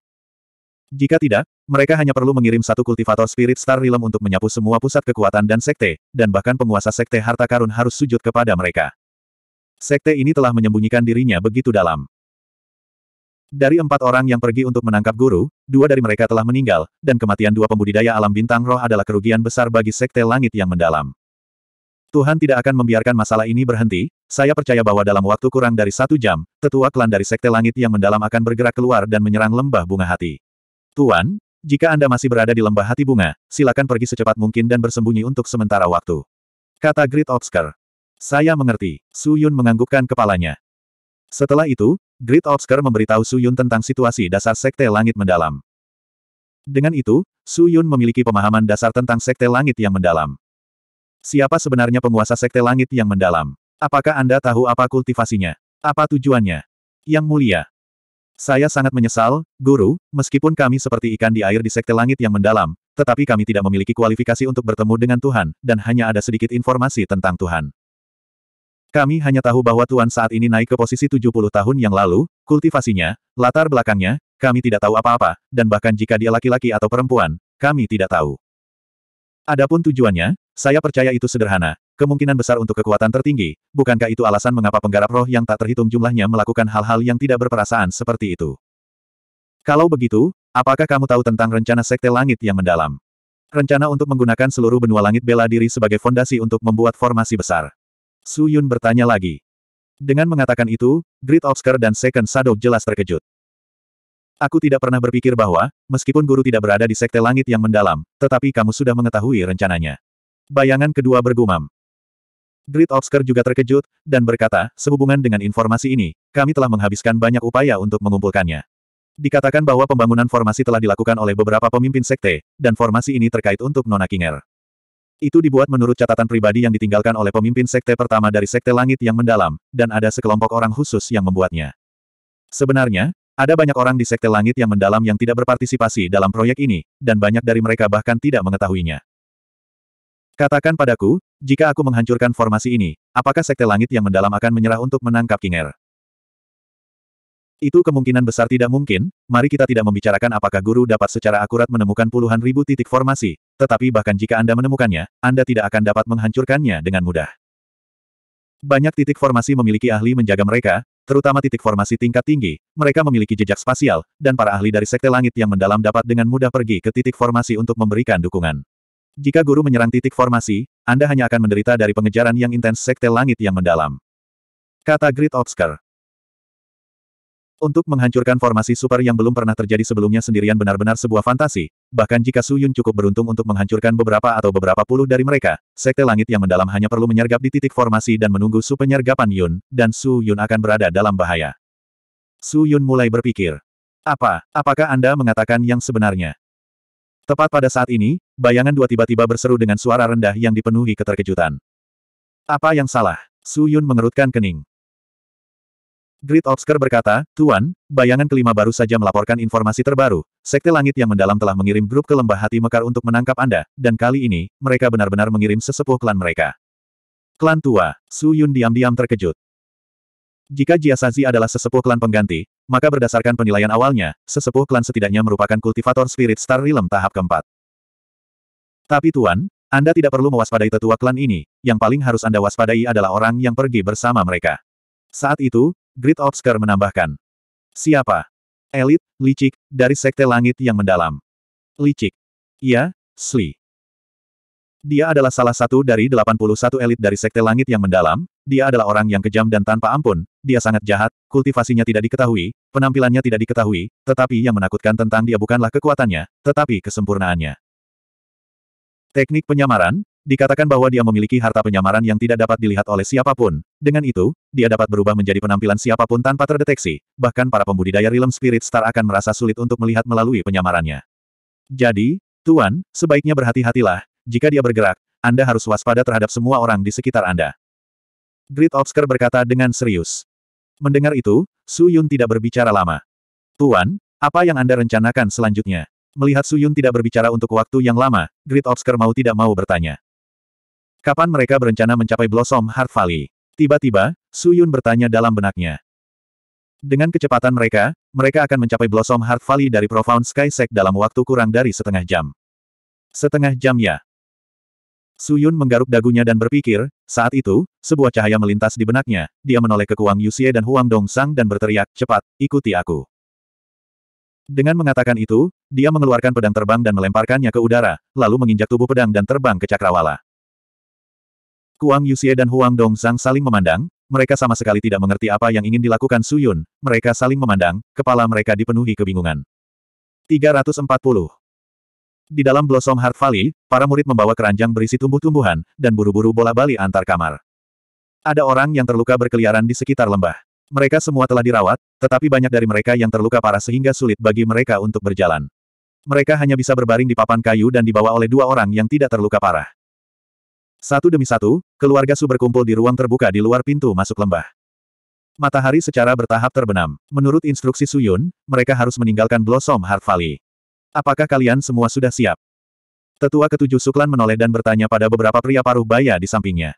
Jika tidak, mereka hanya perlu mengirim satu kultivator Spirit Star Realm untuk menyapu semua pusat kekuatan dan sekte, dan bahkan penguasa sekte harta karun harus sujud kepada mereka. Sekte ini telah menyembunyikan dirinya begitu dalam. Dari empat orang yang pergi untuk menangkap guru, dua dari mereka telah meninggal, dan kematian dua pembudidaya alam bintang roh adalah kerugian besar bagi sekte langit yang mendalam. Tuhan tidak akan membiarkan masalah ini berhenti, saya percaya bahwa dalam waktu kurang dari satu jam, tetua klan dari sekte langit yang mendalam akan bergerak keluar dan menyerang lembah bunga hati. Tuan, jika Anda masih berada di lembah hati bunga, silakan pergi secepat mungkin dan bersembunyi untuk sementara waktu. Kata Grid Oscar. Saya mengerti. Su Yun menganggukkan kepalanya. Setelah itu, Great Oscar memberitahu Su Yun tentang situasi dasar Sekte Langit Mendalam. Dengan itu, Su Yun memiliki pemahaman dasar tentang Sekte Langit yang mendalam. Siapa sebenarnya penguasa Sekte Langit yang mendalam? Apakah Anda tahu apa kultivasinya? Apa tujuannya? Yang mulia. Saya sangat menyesal, Guru, meskipun kami seperti ikan di air di Sekte Langit yang mendalam, tetapi kami tidak memiliki kualifikasi untuk bertemu dengan Tuhan, dan hanya ada sedikit informasi tentang Tuhan. Kami hanya tahu bahwa Tuan saat ini naik ke posisi 70 tahun yang lalu, kultivasinya, latar belakangnya, kami tidak tahu apa-apa, dan bahkan jika dia laki-laki atau perempuan, kami tidak tahu. Adapun tujuannya, saya percaya itu sederhana. Kemungkinan besar untuk kekuatan tertinggi, bukankah itu alasan mengapa penggarap roh yang tak terhitung jumlahnya melakukan hal-hal yang tidak berperasaan seperti itu? Kalau begitu, apakah kamu tahu tentang rencana sekte langit yang mendalam? Rencana untuk menggunakan seluruh benua langit bela diri sebagai fondasi untuk membuat formasi besar. Su Yun bertanya lagi. Dengan mengatakan itu, Great Oscar dan Second Shadow jelas terkejut. Aku tidak pernah berpikir bahwa, meskipun guru tidak berada di sekte langit yang mendalam, tetapi kamu sudah mengetahui rencananya. Bayangan kedua bergumam. Great Oscar juga terkejut, dan berkata, sehubungan dengan informasi ini, kami telah menghabiskan banyak upaya untuk mengumpulkannya. Dikatakan bahwa pembangunan formasi telah dilakukan oleh beberapa pemimpin sekte, dan formasi ini terkait untuk Nona Kinger. Itu dibuat menurut catatan pribadi yang ditinggalkan oleh pemimpin sekte pertama dari sekte langit yang mendalam, dan ada sekelompok orang khusus yang membuatnya. Sebenarnya, ada banyak orang di sekte langit yang mendalam yang tidak berpartisipasi dalam proyek ini, dan banyak dari mereka bahkan tidak mengetahuinya. Katakan padaku, jika aku menghancurkan formasi ini, apakah sekte langit yang mendalam akan menyerah untuk menangkap King Air? Itu kemungkinan besar tidak mungkin, mari kita tidak membicarakan apakah guru dapat secara akurat menemukan puluhan ribu titik formasi, tetapi bahkan jika Anda menemukannya, Anda tidak akan dapat menghancurkannya dengan mudah. Banyak titik formasi memiliki ahli menjaga mereka, terutama titik formasi tingkat tinggi, mereka memiliki jejak spasial, dan para ahli dari sekte langit yang mendalam dapat dengan mudah pergi ke titik formasi untuk memberikan dukungan. Jika guru menyerang titik formasi, Anda hanya akan menderita dari pengejaran yang intens sekte langit yang mendalam. Kata Grit Oscar. Untuk menghancurkan formasi super yang belum pernah terjadi sebelumnya sendirian benar-benar sebuah fantasi, bahkan jika Su Yun cukup beruntung untuk menghancurkan beberapa atau beberapa puluh dari mereka, Sekte Langit yang mendalam hanya perlu menyergap di titik formasi dan menunggu Su penyergapan Yun, dan Su Yun akan berada dalam bahaya. Su Yun mulai berpikir. Apa, apakah Anda mengatakan yang sebenarnya? Tepat pada saat ini, bayangan dua tiba-tiba berseru dengan suara rendah yang dipenuhi keterkejutan. Apa yang salah? Su Yun mengerutkan kening. Great Obscure berkata, Tuan, bayangan kelima baru saja melaporkan informasi terbaru. Sekte Langit yang mendalam telah mengirim grup ke Lembah Hati Mekar untuk menangkap Anda, dan kali ini, mereka benar-benar mengirim sesepuh klan mereka. Klan tua, Su Yun diam-diam terkejut. Jika Jiasazi adalah sesepuh klan pengganti, maka berdasarkan penilaian awalnya, sesepuh klan setidaknya merupakan kultivator Spirit Star Realm tahap keempat. Tapi Tuan, Anda tidak perlu mewaspadai tetua klan ini, yang paling harus Anda waspadai adalah orang yang pergi bersama mereka. Saat itu, Grid Obscure menambahkan. Siapa? Elit, licik, dari sekte langit yang mendalam. Licik. Iya, Sli. Dia adalah salah satu dari 81 elit dari sekte langit yang mendalam, dia adalah orang yang kejam dan tanpa ampun, dia sangat jahat, kultivasinya tidak diketahui, penampilannya tidak diketahui, tetapi yang menakutkan tentang dia bukanlah kekuatannya, tetapi kesempurnaannya. Teknik penyamaran, Dikatakan bahwa dia memiliki harta penyamaran yang tidak dapat dilihat oleh siapapun. Dengan itu, dia dapat berubah menjadi penampilan siapapun tanpa terdeteksi. Bahkan para pembudidaya Realm Spirit Star akan merasa sulit untuk melihat melalui penyamarannya. Jadi, Tuan, sebaiknya berhati-hatilah. Jika dia bergerak, Anda harus waspada terhadap semua orang di sekitar Anda. Grid Obsker berkata dengan serius. Mendengar itu, Su Yun tidak berbicara lama. Tuan, apa yang Anda rencanakan selanjutnya? Melihat Su Yun tidak berbicara untuk waktu yang lama, Grid Obsker mau tidak mau bertanya. Kapan mereka berencana mencapai Blossom Heart Valley? Tiba-tiba, Su Yun bertanya dalam benaknya. Dengan kecepatan mereka, mereka akan mencapai Blossom Heart Valley dari Profound Sky Sect dalam waktu kurang dari setengah jam. Setengah jam ya. Su Yun menggaruk dagunya dan berpikir, saat itu, sebuah cahaya melintas di benaknya, dia menoleh ke Kuang Yusie dan Huang Dong Sang dan berteriak, cepat, ikuti aku. Dengan mengatakan itu, dia mengeluarkan pedang terbang dan melemparkannya ke udara, lalu menginjak tubuh pedang dan terbang ke cakrawala. Kuang Yuxie dan Huang Sang saling memandang, mereka sama sekali tidak mengerti apa yang ingin dilakukan Su Yun. mereka saling memandang, kepala mereka dipenuhi kebingungan. 340. Di dalam Blossom Heart Valley, para murid membawa keranjang berisi tumbuh-tumbuhan, dan buru-buru bola bali antar kamar. Ada orang yang terluka berkeliaran di sekitar lembah. Mereka semua telah dirawat, tetapi banyak dari mereka yang terluka parah sehingga sulit bagi mereka untuk berjalan. Mereka hanya bisa berbaring di papan kayu dan dibawa oleh dua orang yang tidak terluka parah. Satu demi satu, keluarga Su berkumpul di ruang terbuka di luar pintu masuk lembah. Matahari secara bertahap terbenam. Menurut instruksi Su Yun, mereka harus meninggalkan Blossom Heart Valley. Apakah kalian semua sudah siap? Tetua ketujuh Suklan menoleh dan bertanya pada beberapa pria paruh baya di sampingnya.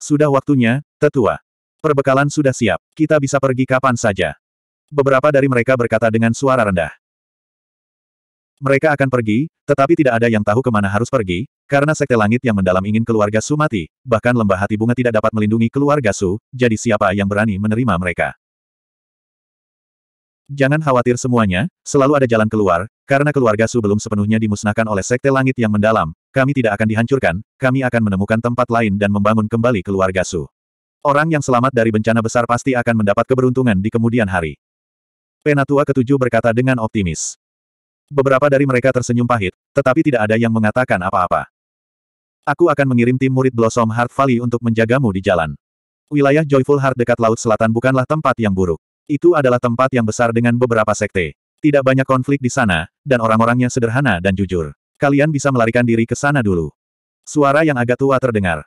Sudah waktunya, tetua. Perbekalan sudah siap, kita bisa pergi kapan saja. Beberapa dari mereka berkata dengan suara rendah. Mereka akan pergi, tetapi tidak ada yang tahu kemana harus pergi, karena sekte langit yang mendalam ingin keluarga Su mati, bahkan lembah hati bunga tidak dapat melindungi keluarga Su, jadi siapa yang berani menerima mereka? Jangan khawatir semuanya, selalu ada jalan keluar, karena keluarga Su belum sepenuhnya dimusnahkan oleh sekte langit yang mendalam, kami tidak akan dihancurkan, kami akan menemukan tempat lain dan membangun kembali keluarga Su. Orang yang selamat dari bencana besar pasti akan mendapat keberuntungan di kemudian hari. Penatua ketujuh berkata dengan optimis. Beberapa dari mereka tersenyum pahit, tetapi tidak ada yang mengatakan apa-apa. Aku akan mengirim tim murid Blossom Heart Valley untuk menjagamu di jalan. Wilayah Joyful Heart dekat Laut Selatan bukanlah tempat yang buruk. Itu adalah tempat yang besar dengan beberapa sekte. Tidak banyak konflik di sana, dan orang-orangnya sederhana dan jujur. Kalian bisa melarikan diri ke sana dulu. Suara yang agak tua terdengar.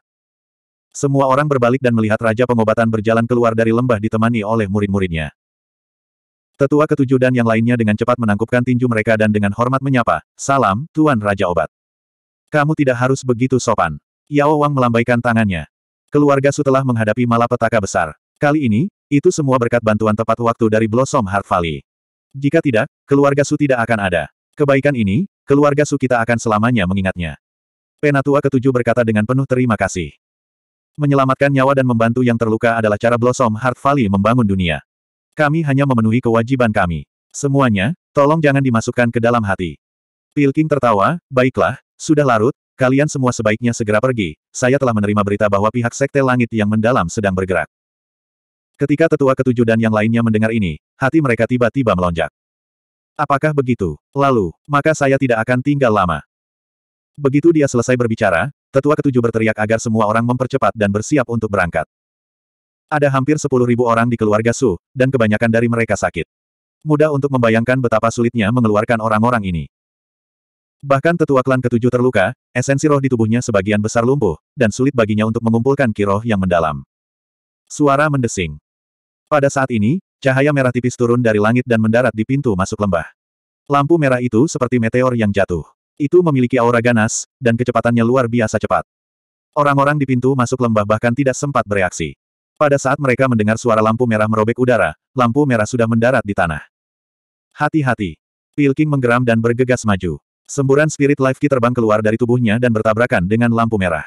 Semua orang berbalik dan melihat Raja Pengobatan berjalan keluar dari lembah ditemani oleh murid-muridnya. Tetua ketujuh dan yang lainnya dengan cepat menangkupkan tinju mereka dan dengan hormat menyapa, Salam, Tuan Raja Obat. Kamu tidak harus begitu sopan. Yao Wang melambaikan tangannya. Keluarga Su telah menghadapi malapetaka besar. Kali ini, itu semua berkat bantuan tepat waktu dari Blossom Heart Valley. Jika tidak, keluarga Su tidak akan ada. Kebaikan ini, keluarga Su kita akan selamanya mengingatnya. Penatua ketujuh berkata dengan penuh terima kasih. Menyelamatkan nyawa dan membantu yang terluka adalah cara Blossom Heart Valley membangun dunia. Kami hanya memenuhi kewajiban kami. Semuanya, tolong jangan dimasukkan ke dalam hati. Pilking tertawa, baiklah, sudah larut, kalian semua sebaiknya segera pergi, saya telah menerima berita bahwa pihak Sekte Langit yang mendalam sedang bergerak. Ketika tetua ketujuh dan yang lainnya mendengar ini, hati mereka tiba-tiba melonjak. Apakah begitu? Lalu, maka saya tidak akan tinggal lama. Begitu dia selesai berbicara, tetua ketujuh berteriak agar semua orang mempercepat dan bersiap untuk berangkat. Ada hampir sepuluh ribu orang di keluarga Su, dan kebanyakan dari mereka sakit. Mudah untuk membayangkan betapa sulitnya mengeluarkan orang-orang ini. Bahkan tetua klan ketujuh terluka, esensi roh di tubuhnya sebagian besar lumpuh, dan sulit baginya untuk mengumpulkan kiroh yang mendalam. Suara mendesing. Pada saat ini, cahaya merah tipis turun dari langit dan mendarat di pintu masuk lembah. Lampu merah itu seperti meteor yang jatuh. Itu memiliki aura ganas, dan kecepatannya luar biasa cepat. Orang-orang di pintu masuk lembah bahkan tidak sempat bereaksi. Pada saat mereka mendengar suara lampu merah merobek udara, lampu merah sudah mendarat di tanah. Hati-hati. King menggeram dan bergegas maju. Semburan spirit life key terbang keluar dari tubuhnya dan bertabrakan dengan lampu merah.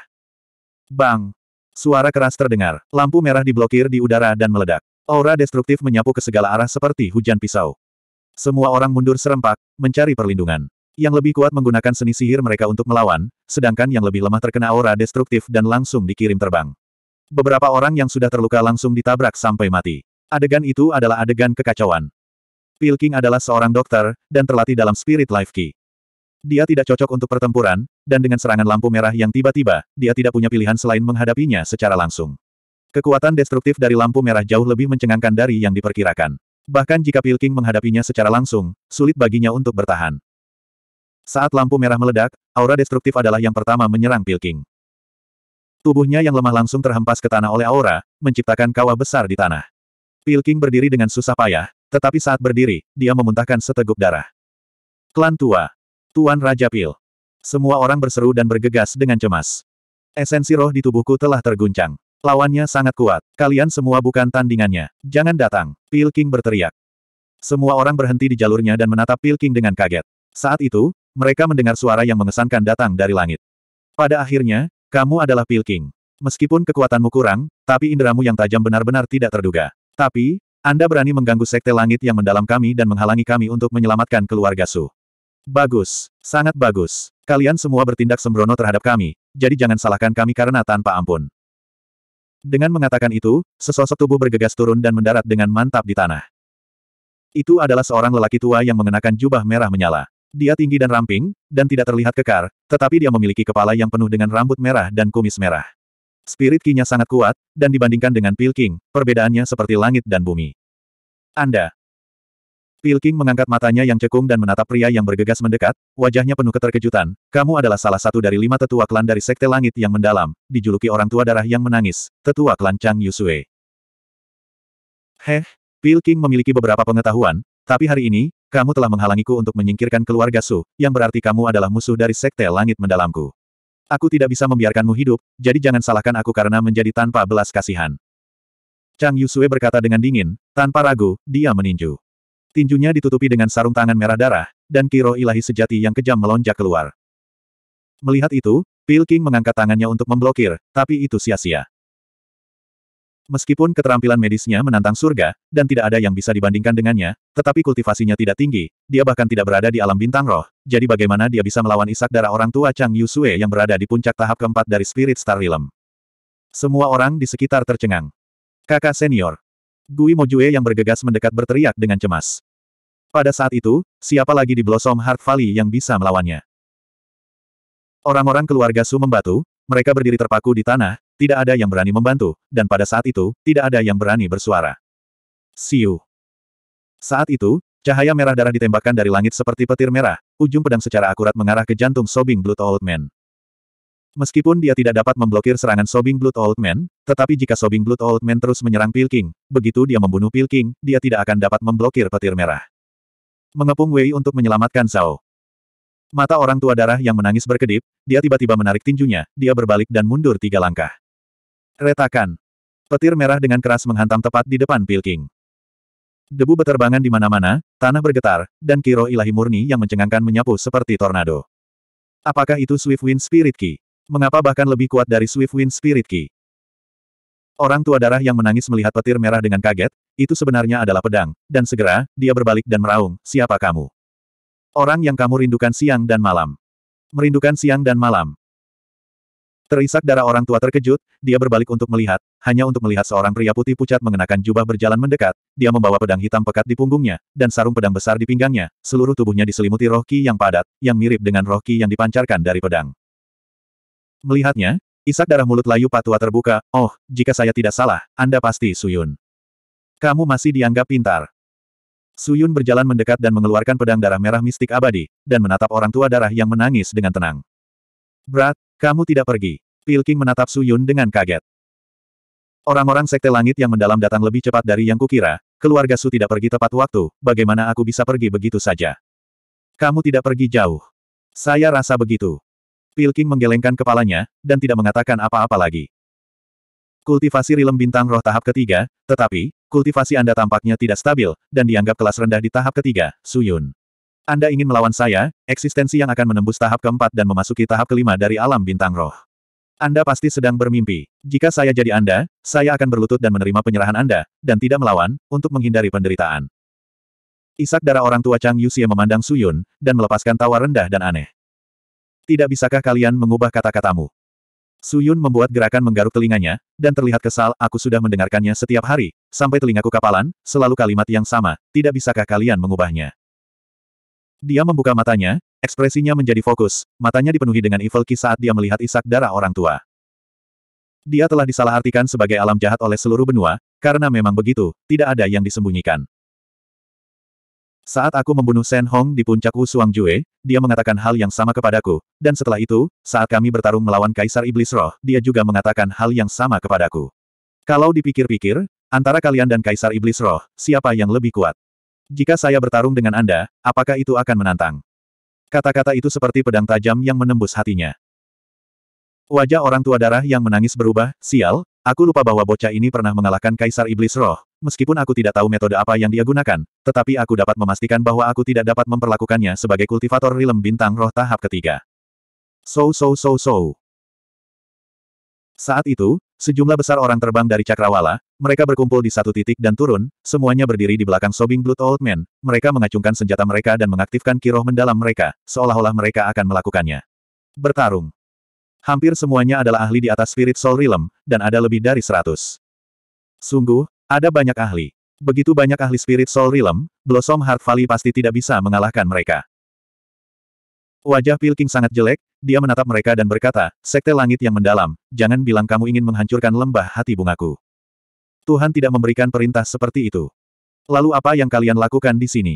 Bang! Suara keras terdengar. Lampu merah diblokir di udara dan meledak. Aura destruktif menyapu ke segala arah seperti hujan pisau. Semua orang mundur serempak, mencari perlindungan. Yang lebih kuat menggunakan seni sihir mereka untuk melawan, sedangkan yang lebih lemah terkena aura destruktif dan langsung dikirim terbang. Beberapa orang yang sudah terluka langsung ditabrak sampai mati. Adegan itu adalah adegan kekacauan. Pilking adalah seorang dokter, dan terlatih dalam spirit life key. Dia tidak cocok untuk pertempuran, dan dengan serangan lampu merah yang tiba-tiba, dia tidak punya pilihan selain menghadapinya secara langsung. Kekuatan destruktif dari lampu merah jauh lebih mencengangkan dari yang diperkirakan. Bahkan jika Pilking menghadapinya secara langsung, sulit baginya untuk bertahan. Saat lampu merah meledak, aura destruktif adalah yang pertama menyerang Pilking. Tubuhnya yang lemah langsung terhempas ke tanah oleh aura, menciptakan kawah besar di tanah. Pilking berdiri dengan susah payah, tetapi saat berdiri, dia memuntahkan seteguk darah. Klan tua. Tuan Raja Pil. Semua orang berseru dan bergegas dengan cemas. Esensi roh di tubuhku telah terguncang. Lawannya sangat kuat. Kalian semua bukan tandingannya. Jangan datang. Pilking berteriak. Semua orang berhenti di jalurnya dan menatap Pilking dengan kaget. Saat itu, mereka mendengar suara yang mengesankan datang dari langit. Pada akhirnya, kamu adalah Pilking. Meskipun kekuatanmu kurang, tapi inderamu yang tajam benar-benar tidak terduga. Tapi, Anda berani mengganggu sekte langit yang mendalam kami dan menghalangi kami untuk menyelamatkan keluarga Su. Bagus, sangat bagus. Kalian semua bertindak sembrono terhadap kami, jadi jangan salahkan kami karena tanpa ampun. Dengan mengatakan itu, sesosok tubuh bergegas turun dan mendarat dengan mantap di tanah. Itu adalah seorang lelaki tua yang mengenakan jubah merah menyala. Dia tinggi dan ramping, dan tidak terlihat kekar, tetapi dia memiliki kepala yang penuh dengan rambut merah dan kumis merah. Spirit kinya sangat kuat, dan dibandingkan dengan Pilking, perbedaannya seperti langit dan bumi. Anda. Pilking mengangkat matanya yang cekung dan menatap pria yang bergegas mendekat, wajahnya penuh keterkejutan, kamu adalah salah satu dari lima tetua klan dari Sekte Langit yang mendalam, dijuluki orang tua darah yang menangis, tetua klan Chang Yusue. Heh, Pilking memiliki beberapa pengetahuan, tapi hari ini, kamu telah menghalangiku untuk menyingkirkan keluarga Su, yang berarti kamu adalah musuh dari Sekte Langit Mendalamku. Aku tidak bisa membiarkanmu hidup, jadi jangan salahkan aku karena menjadi tanpa belas kasihan. Chang Yusue berkata dengan dingin, tanpa ragu, dia meninju. Tinjunya ditutupi dengan sarung tangan merah darah, dan kiro ilahi sejati yang kejam melonjak keluar. Melihat itu, Pil King mengangkat tangannya untuk memblokir, tapi itu sia-sia. Meskipun keterampilan medisnya menantang surga, dan tidak ada yang bisa dibandingkan dengannya, tetapi kultivasinya tidak tinggi, dia bahkan tidak berada di alam bintang roh, jadi bagaimana dia bisa melawan isak darah orang tua Chang Yusue yang berada di puncak tahap keempat dari Spirit Star Realm. Semua orang di sekitar tercengang. Kakak senior. Gui Mojue yang bergegas mendekat berteriak dengan cemas. Pada saat itu, siapa lagi di Blossom Heart Valley yang bisa melawannya? Orang-orang keluarga Su membatu, mereka berdiri terpaku di tanah, tidak ada yang berani membantu, dan pada saat itu, tidak ada yang berani bersuara. Siu. Saat itu, cahaya merah darah ditembakkan dari langit seperti petir merah, ujung pedang secara akurat mengarah ke jantung Sobing Blood Old Man. Meskipun dia tidak dapat memblokir serangan Sobing Blood Old Man, tetapi jika Sobing Blood Old Man terus menyerang Pilking, begitu dia membunuh Pilking, dia tidak akan dapat memblokir petir merah. Mengepung Wei untuk menyelamatkan Zhao. Mata orang tua darah yang menangis berkedip, dia tiba-tiba menarik tinjunya, dia berbalik dan mundur tiga langkah. Retakan. Petir merah dengan keras menghantam tepat di depan Pilking. Debu beterbangan di mana-mana, tanah bergetar, dan kiro ilahi murni yang mencengangkan menyapu seperti tornado. Apakah itu Swift Wind Spirit Key? Mengapa bahkan lebih kuat dari Swift Wind Spirit Key? Orang tua darah yang menangis melihat petir merah dengan kaget, itu sebenarnya adalah pedang, dan segera, dia berbalik dan meraung, siapa kamu? Orang yang kamu rindukan siang dan malam. Merindukan siang dan malam. Terisak darah orang tua terkejut, dia berbalik untuk melihat, hanya untuk melihat seorang pria putih pucat mengenakan jubah berjalan mendekat, dia membawa pedang hitam pekat di punggungnya, dan sarung pedang besar di pinggangnya, seluruh tubuhnya diselimuti roh ki yang padat, yang mirip dengan roh ki yang dipancarkan dari pedang. Melihatnya, isak darah mulut layu patua terbuka, oh, jika saya tidak salah, Anda pasti Suyun. Kamu masih dianggap pintar. Suyun berjalan mendekat dan mengeluarkan pedang darah merah mistik abadi, dan menatap orang tua darah yang menangis dengan tenang. Brat, kamu tidak pergi. Pilking menatap Suyun dengan kaget. Orang-orang sekte langit yang mendalam datang lebih cepat dari yang kukira, keluarga Su tidak pergi tepat waktu, bagaimana aku bisa pergi begitu saja? Kamu tidak pergi jauh. Saya rasa begitu. Pilking menggelengkan kepalanya, dan tidak mengatakan apa-apa lagi. Kultivasi rilem bintang roh tahap ketiga, tetapi, Kultivasi Anda tampaknya tidak stabil, dan dianggap kelas rendah di tahap ketiga, Suyun. Anda ingin melawan saya, eksistensi yang akan menembus tahap keempat dan memasuki tahap kelima dari alam bintang roh. Anda pasti sedang bermimpi. Jika saya jadi Anda, saya akan berlutut dan menerima penyerahan Anda, dan tidak melawan, untuk menghindari penderitaan. Isak darah orang tua Chang Yuxie memandang Suyun, dan melepaskan tawa rendah dan aneh. Tidak bisakah kalian mengubah kata-katamu? Suyun membuat gerakan menggaruk telinganya, dan terlihat kesal, aku sudah mendengarkannya setiap hari, sampai telingaku kapalan, selalu kalimat yang sama, tidak bisakah kalian mengubahnya. Dia membuka matanya, ekspresinya menjadi fokus, matanya dipenuhi dengan evil ki saat dia melihat isak darah orang tua. Dia telah disalahartikan sebagai alam jahat oleh seluruh benua, karena memang begitu, tidak ada yang disembunyikan. Saat aku membunuh Shen Hong di puncak Wu Jue, dia mengatakan hal yang sama kepadaku, dan setelah itu, saat kami bertarung melawan Kaisar Iblis Roh, dia juga mengatakan hal yang sama kepadaku. Kalau dipikir-pikir, antara kalian dan Kaisar Iblis Roh, siapa yang lebih kuat? Jika saya bertarung dengan Anda, apakah itu akan menantang? Kata-kata itu seperti pedang tajam yang menembus hatinya. Wajah orang tua darah yang menangis berubah, sial, aku lupa bahwa bocah ini pernah mengalahkan Kaisar Iblis Roh, Meskipun aku tidak tahu metode apa yang dia gunakan, tetapi aku dapat memastikan bahwa aku tidak dapat memperlakukannya sebagai kultivator rilem bintang roh tahap ketiga. So so so so. Saat itu, sejumlah besar orang terbang dari Cakrawala, mereka berkumpul di satu titik dan turun, semuanya berdiri di belakang Sobbing Blood Old Man, mereka mengacungkan senjata mereka dan mengaktifkan kiroh mendalam mereka, seolah-olah mereka akan melakukannya. Bertarung. Hampir semuanya adalah ahli di atas Spirit Soul Realm, dan ada lebih dari seratus. Sungguh, ada banyak ahli. Begitu banyak ahli spirit soul realm, Blossom Heart Valley pasti tidak bisa mengalahkan mereka. Wajah Pilking sangat jelek, dia menatap mereka dan berkata, Sekte Langit yang mendalam, jangan bilang kamu ingin menghancurkan lembah hati bungaku. Tuhan tidak memberikan perintah seperti itu. Lalu apa yang kalian lakukan di sini?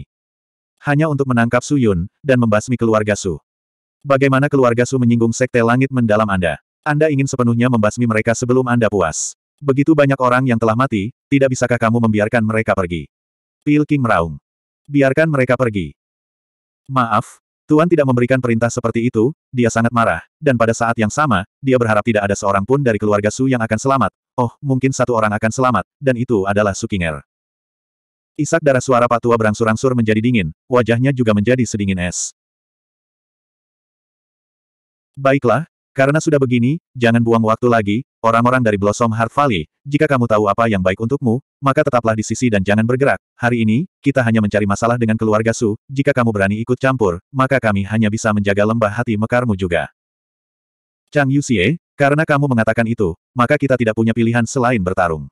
Hanya untuk menangkap Su Yun, dan membasmi keluarga Su. Bagaimana keluarga Su menyinggung Sekte Langit mendalam Anda? Anda ingin sepenuhnya membasmi mereka sebelum Anda puas. Begitu banyak orang yang telah mati, tidak bisakah kamu membiarkan mereka pergi? Pil King meraung. Biarkan mereka pergi. Maaf, Tuan tidak memberikan perintah seperti itu, dia sangat marah, dan pada saat yang sama, dia berharap tidak ada seorang pun dari keluarga Su yang akan selamat. Oh, mungkin satu orang akan selamat, dan itu adalah Su Sukinger. Isak darah suara Pak Tua berangsur-angsur menjadi dingin, wajahnya juga menjadi sedingin es. Baiklah, karena sudah begini, jangan buang waktu lagi, orang-orang dari Blossom Heart Valley, jika kamu tahu apa yang baik untukmu, maka tetaplah di sisi dan jangan bergerak. Hari ini, kita hanya mencari masalah dengan keluarga Su, jika kamu berani ikut campur, maka kami hanya bisa menjaga lembah hati mekarmu juga. Chang Yuxie, karena kamu mengatakan itu, maka kita tidak punya pilihan selain bertarung.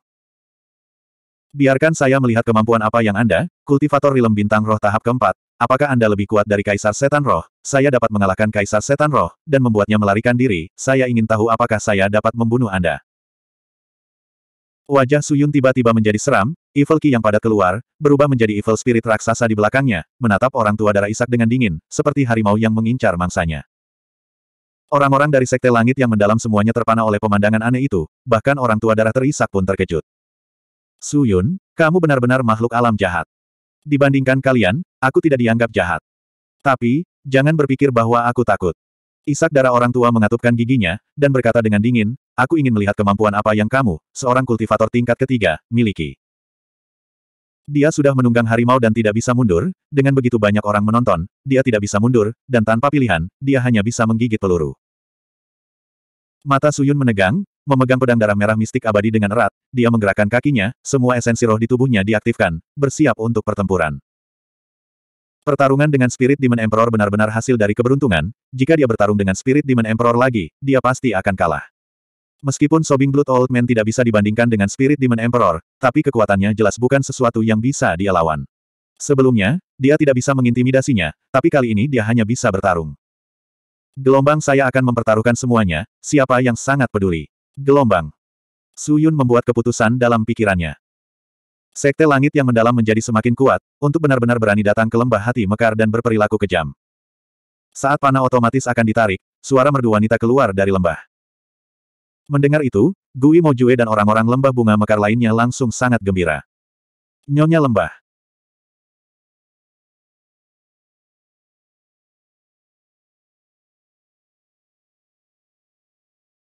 Biarkan saya melihat kemampuan apa yang Anda, kultivator rilem bintang roh tahap keempat, Apakah Anda lebih kuat dari Kaisar Setan Roh? Saya dapat mengalahkan Kaisar Setan Roh, dan membuatnya melarikan diri. Saya ingin tahu apakah saya dapat membunuh Anda. Wajah Suyun tiba-tiba menjadi seram, Evil Ki yang pada keluar, berubah menjadi Evil Spirit raksasa di belakangnya, menatap orang tua darah Isak dengan dingin, seperti harimau yang mengincar mangsanya. Orang-orang dari Sekte Langit yang mendalam semuanya terpana oleh pemandangan aneh itu, bahkan orang tua darah terisak pun terkejut. Suyun, kamu benar-benar makhluk alam jahat. Dibandingkan kalian, aku tidak dianggap jahat. Tapi, jangan berpikir bahwa aku takut. Isak darah orang tua mengatupkan giginya, dan berkata dengan dingin, aku ingin melihat kemampuan apa yang kamu, seorang kultivator tingkat ketiga, miliki. Dia sudah menunggang harimau dan tidak bisa mundur, dengan begitu banyak orang menonton, dia tidak bisa mundur, dan tanpa pilihan, dia hanya bisa menggigit peluru. Mata Suyun menegang, memegang pedang darah merah mistik abadi dengan erat, dia menggerakkan kakinya, semua esensi roh di tubuhnya diaktifkan, bersiap untuk pertempuran. Pertarungan dengan Spirit Demon Emperor benar-benar hasil dari keberuntungan, jika dia bertarung dengan Spirit Demon Emperor lagi, dia pasti akan kalah. Meskipun Sobing Blood Old Man tidak bisa dibandingkan dengan Spirit Demon Emperor, tapi kekuatannya jelas bukan sesuatu yang bisa dia lawan. Sebelumnya, dia tidak bisa mengintimidasinya, tapi kali ini dia hanya bisa bertarung. Gelombang saya akan mempertaruhkan semuanya, siapa yang sangat peduli. Gelombang. Suyun membuat keputusan dalam pikirannya. Sekte langit yang mendalam menjadi semakin kuat, untuk benar-benar berani datang ke lembah hati mekar dan berperilaku kejam. Saat panah otomatis akan ditarik, suara merdu wanita keluar dari lembah. Mendengar itu, Gui Mojue dan orang-orang lembah bunga mekar lainnya langsung sangat gembira. Nyonya lembah.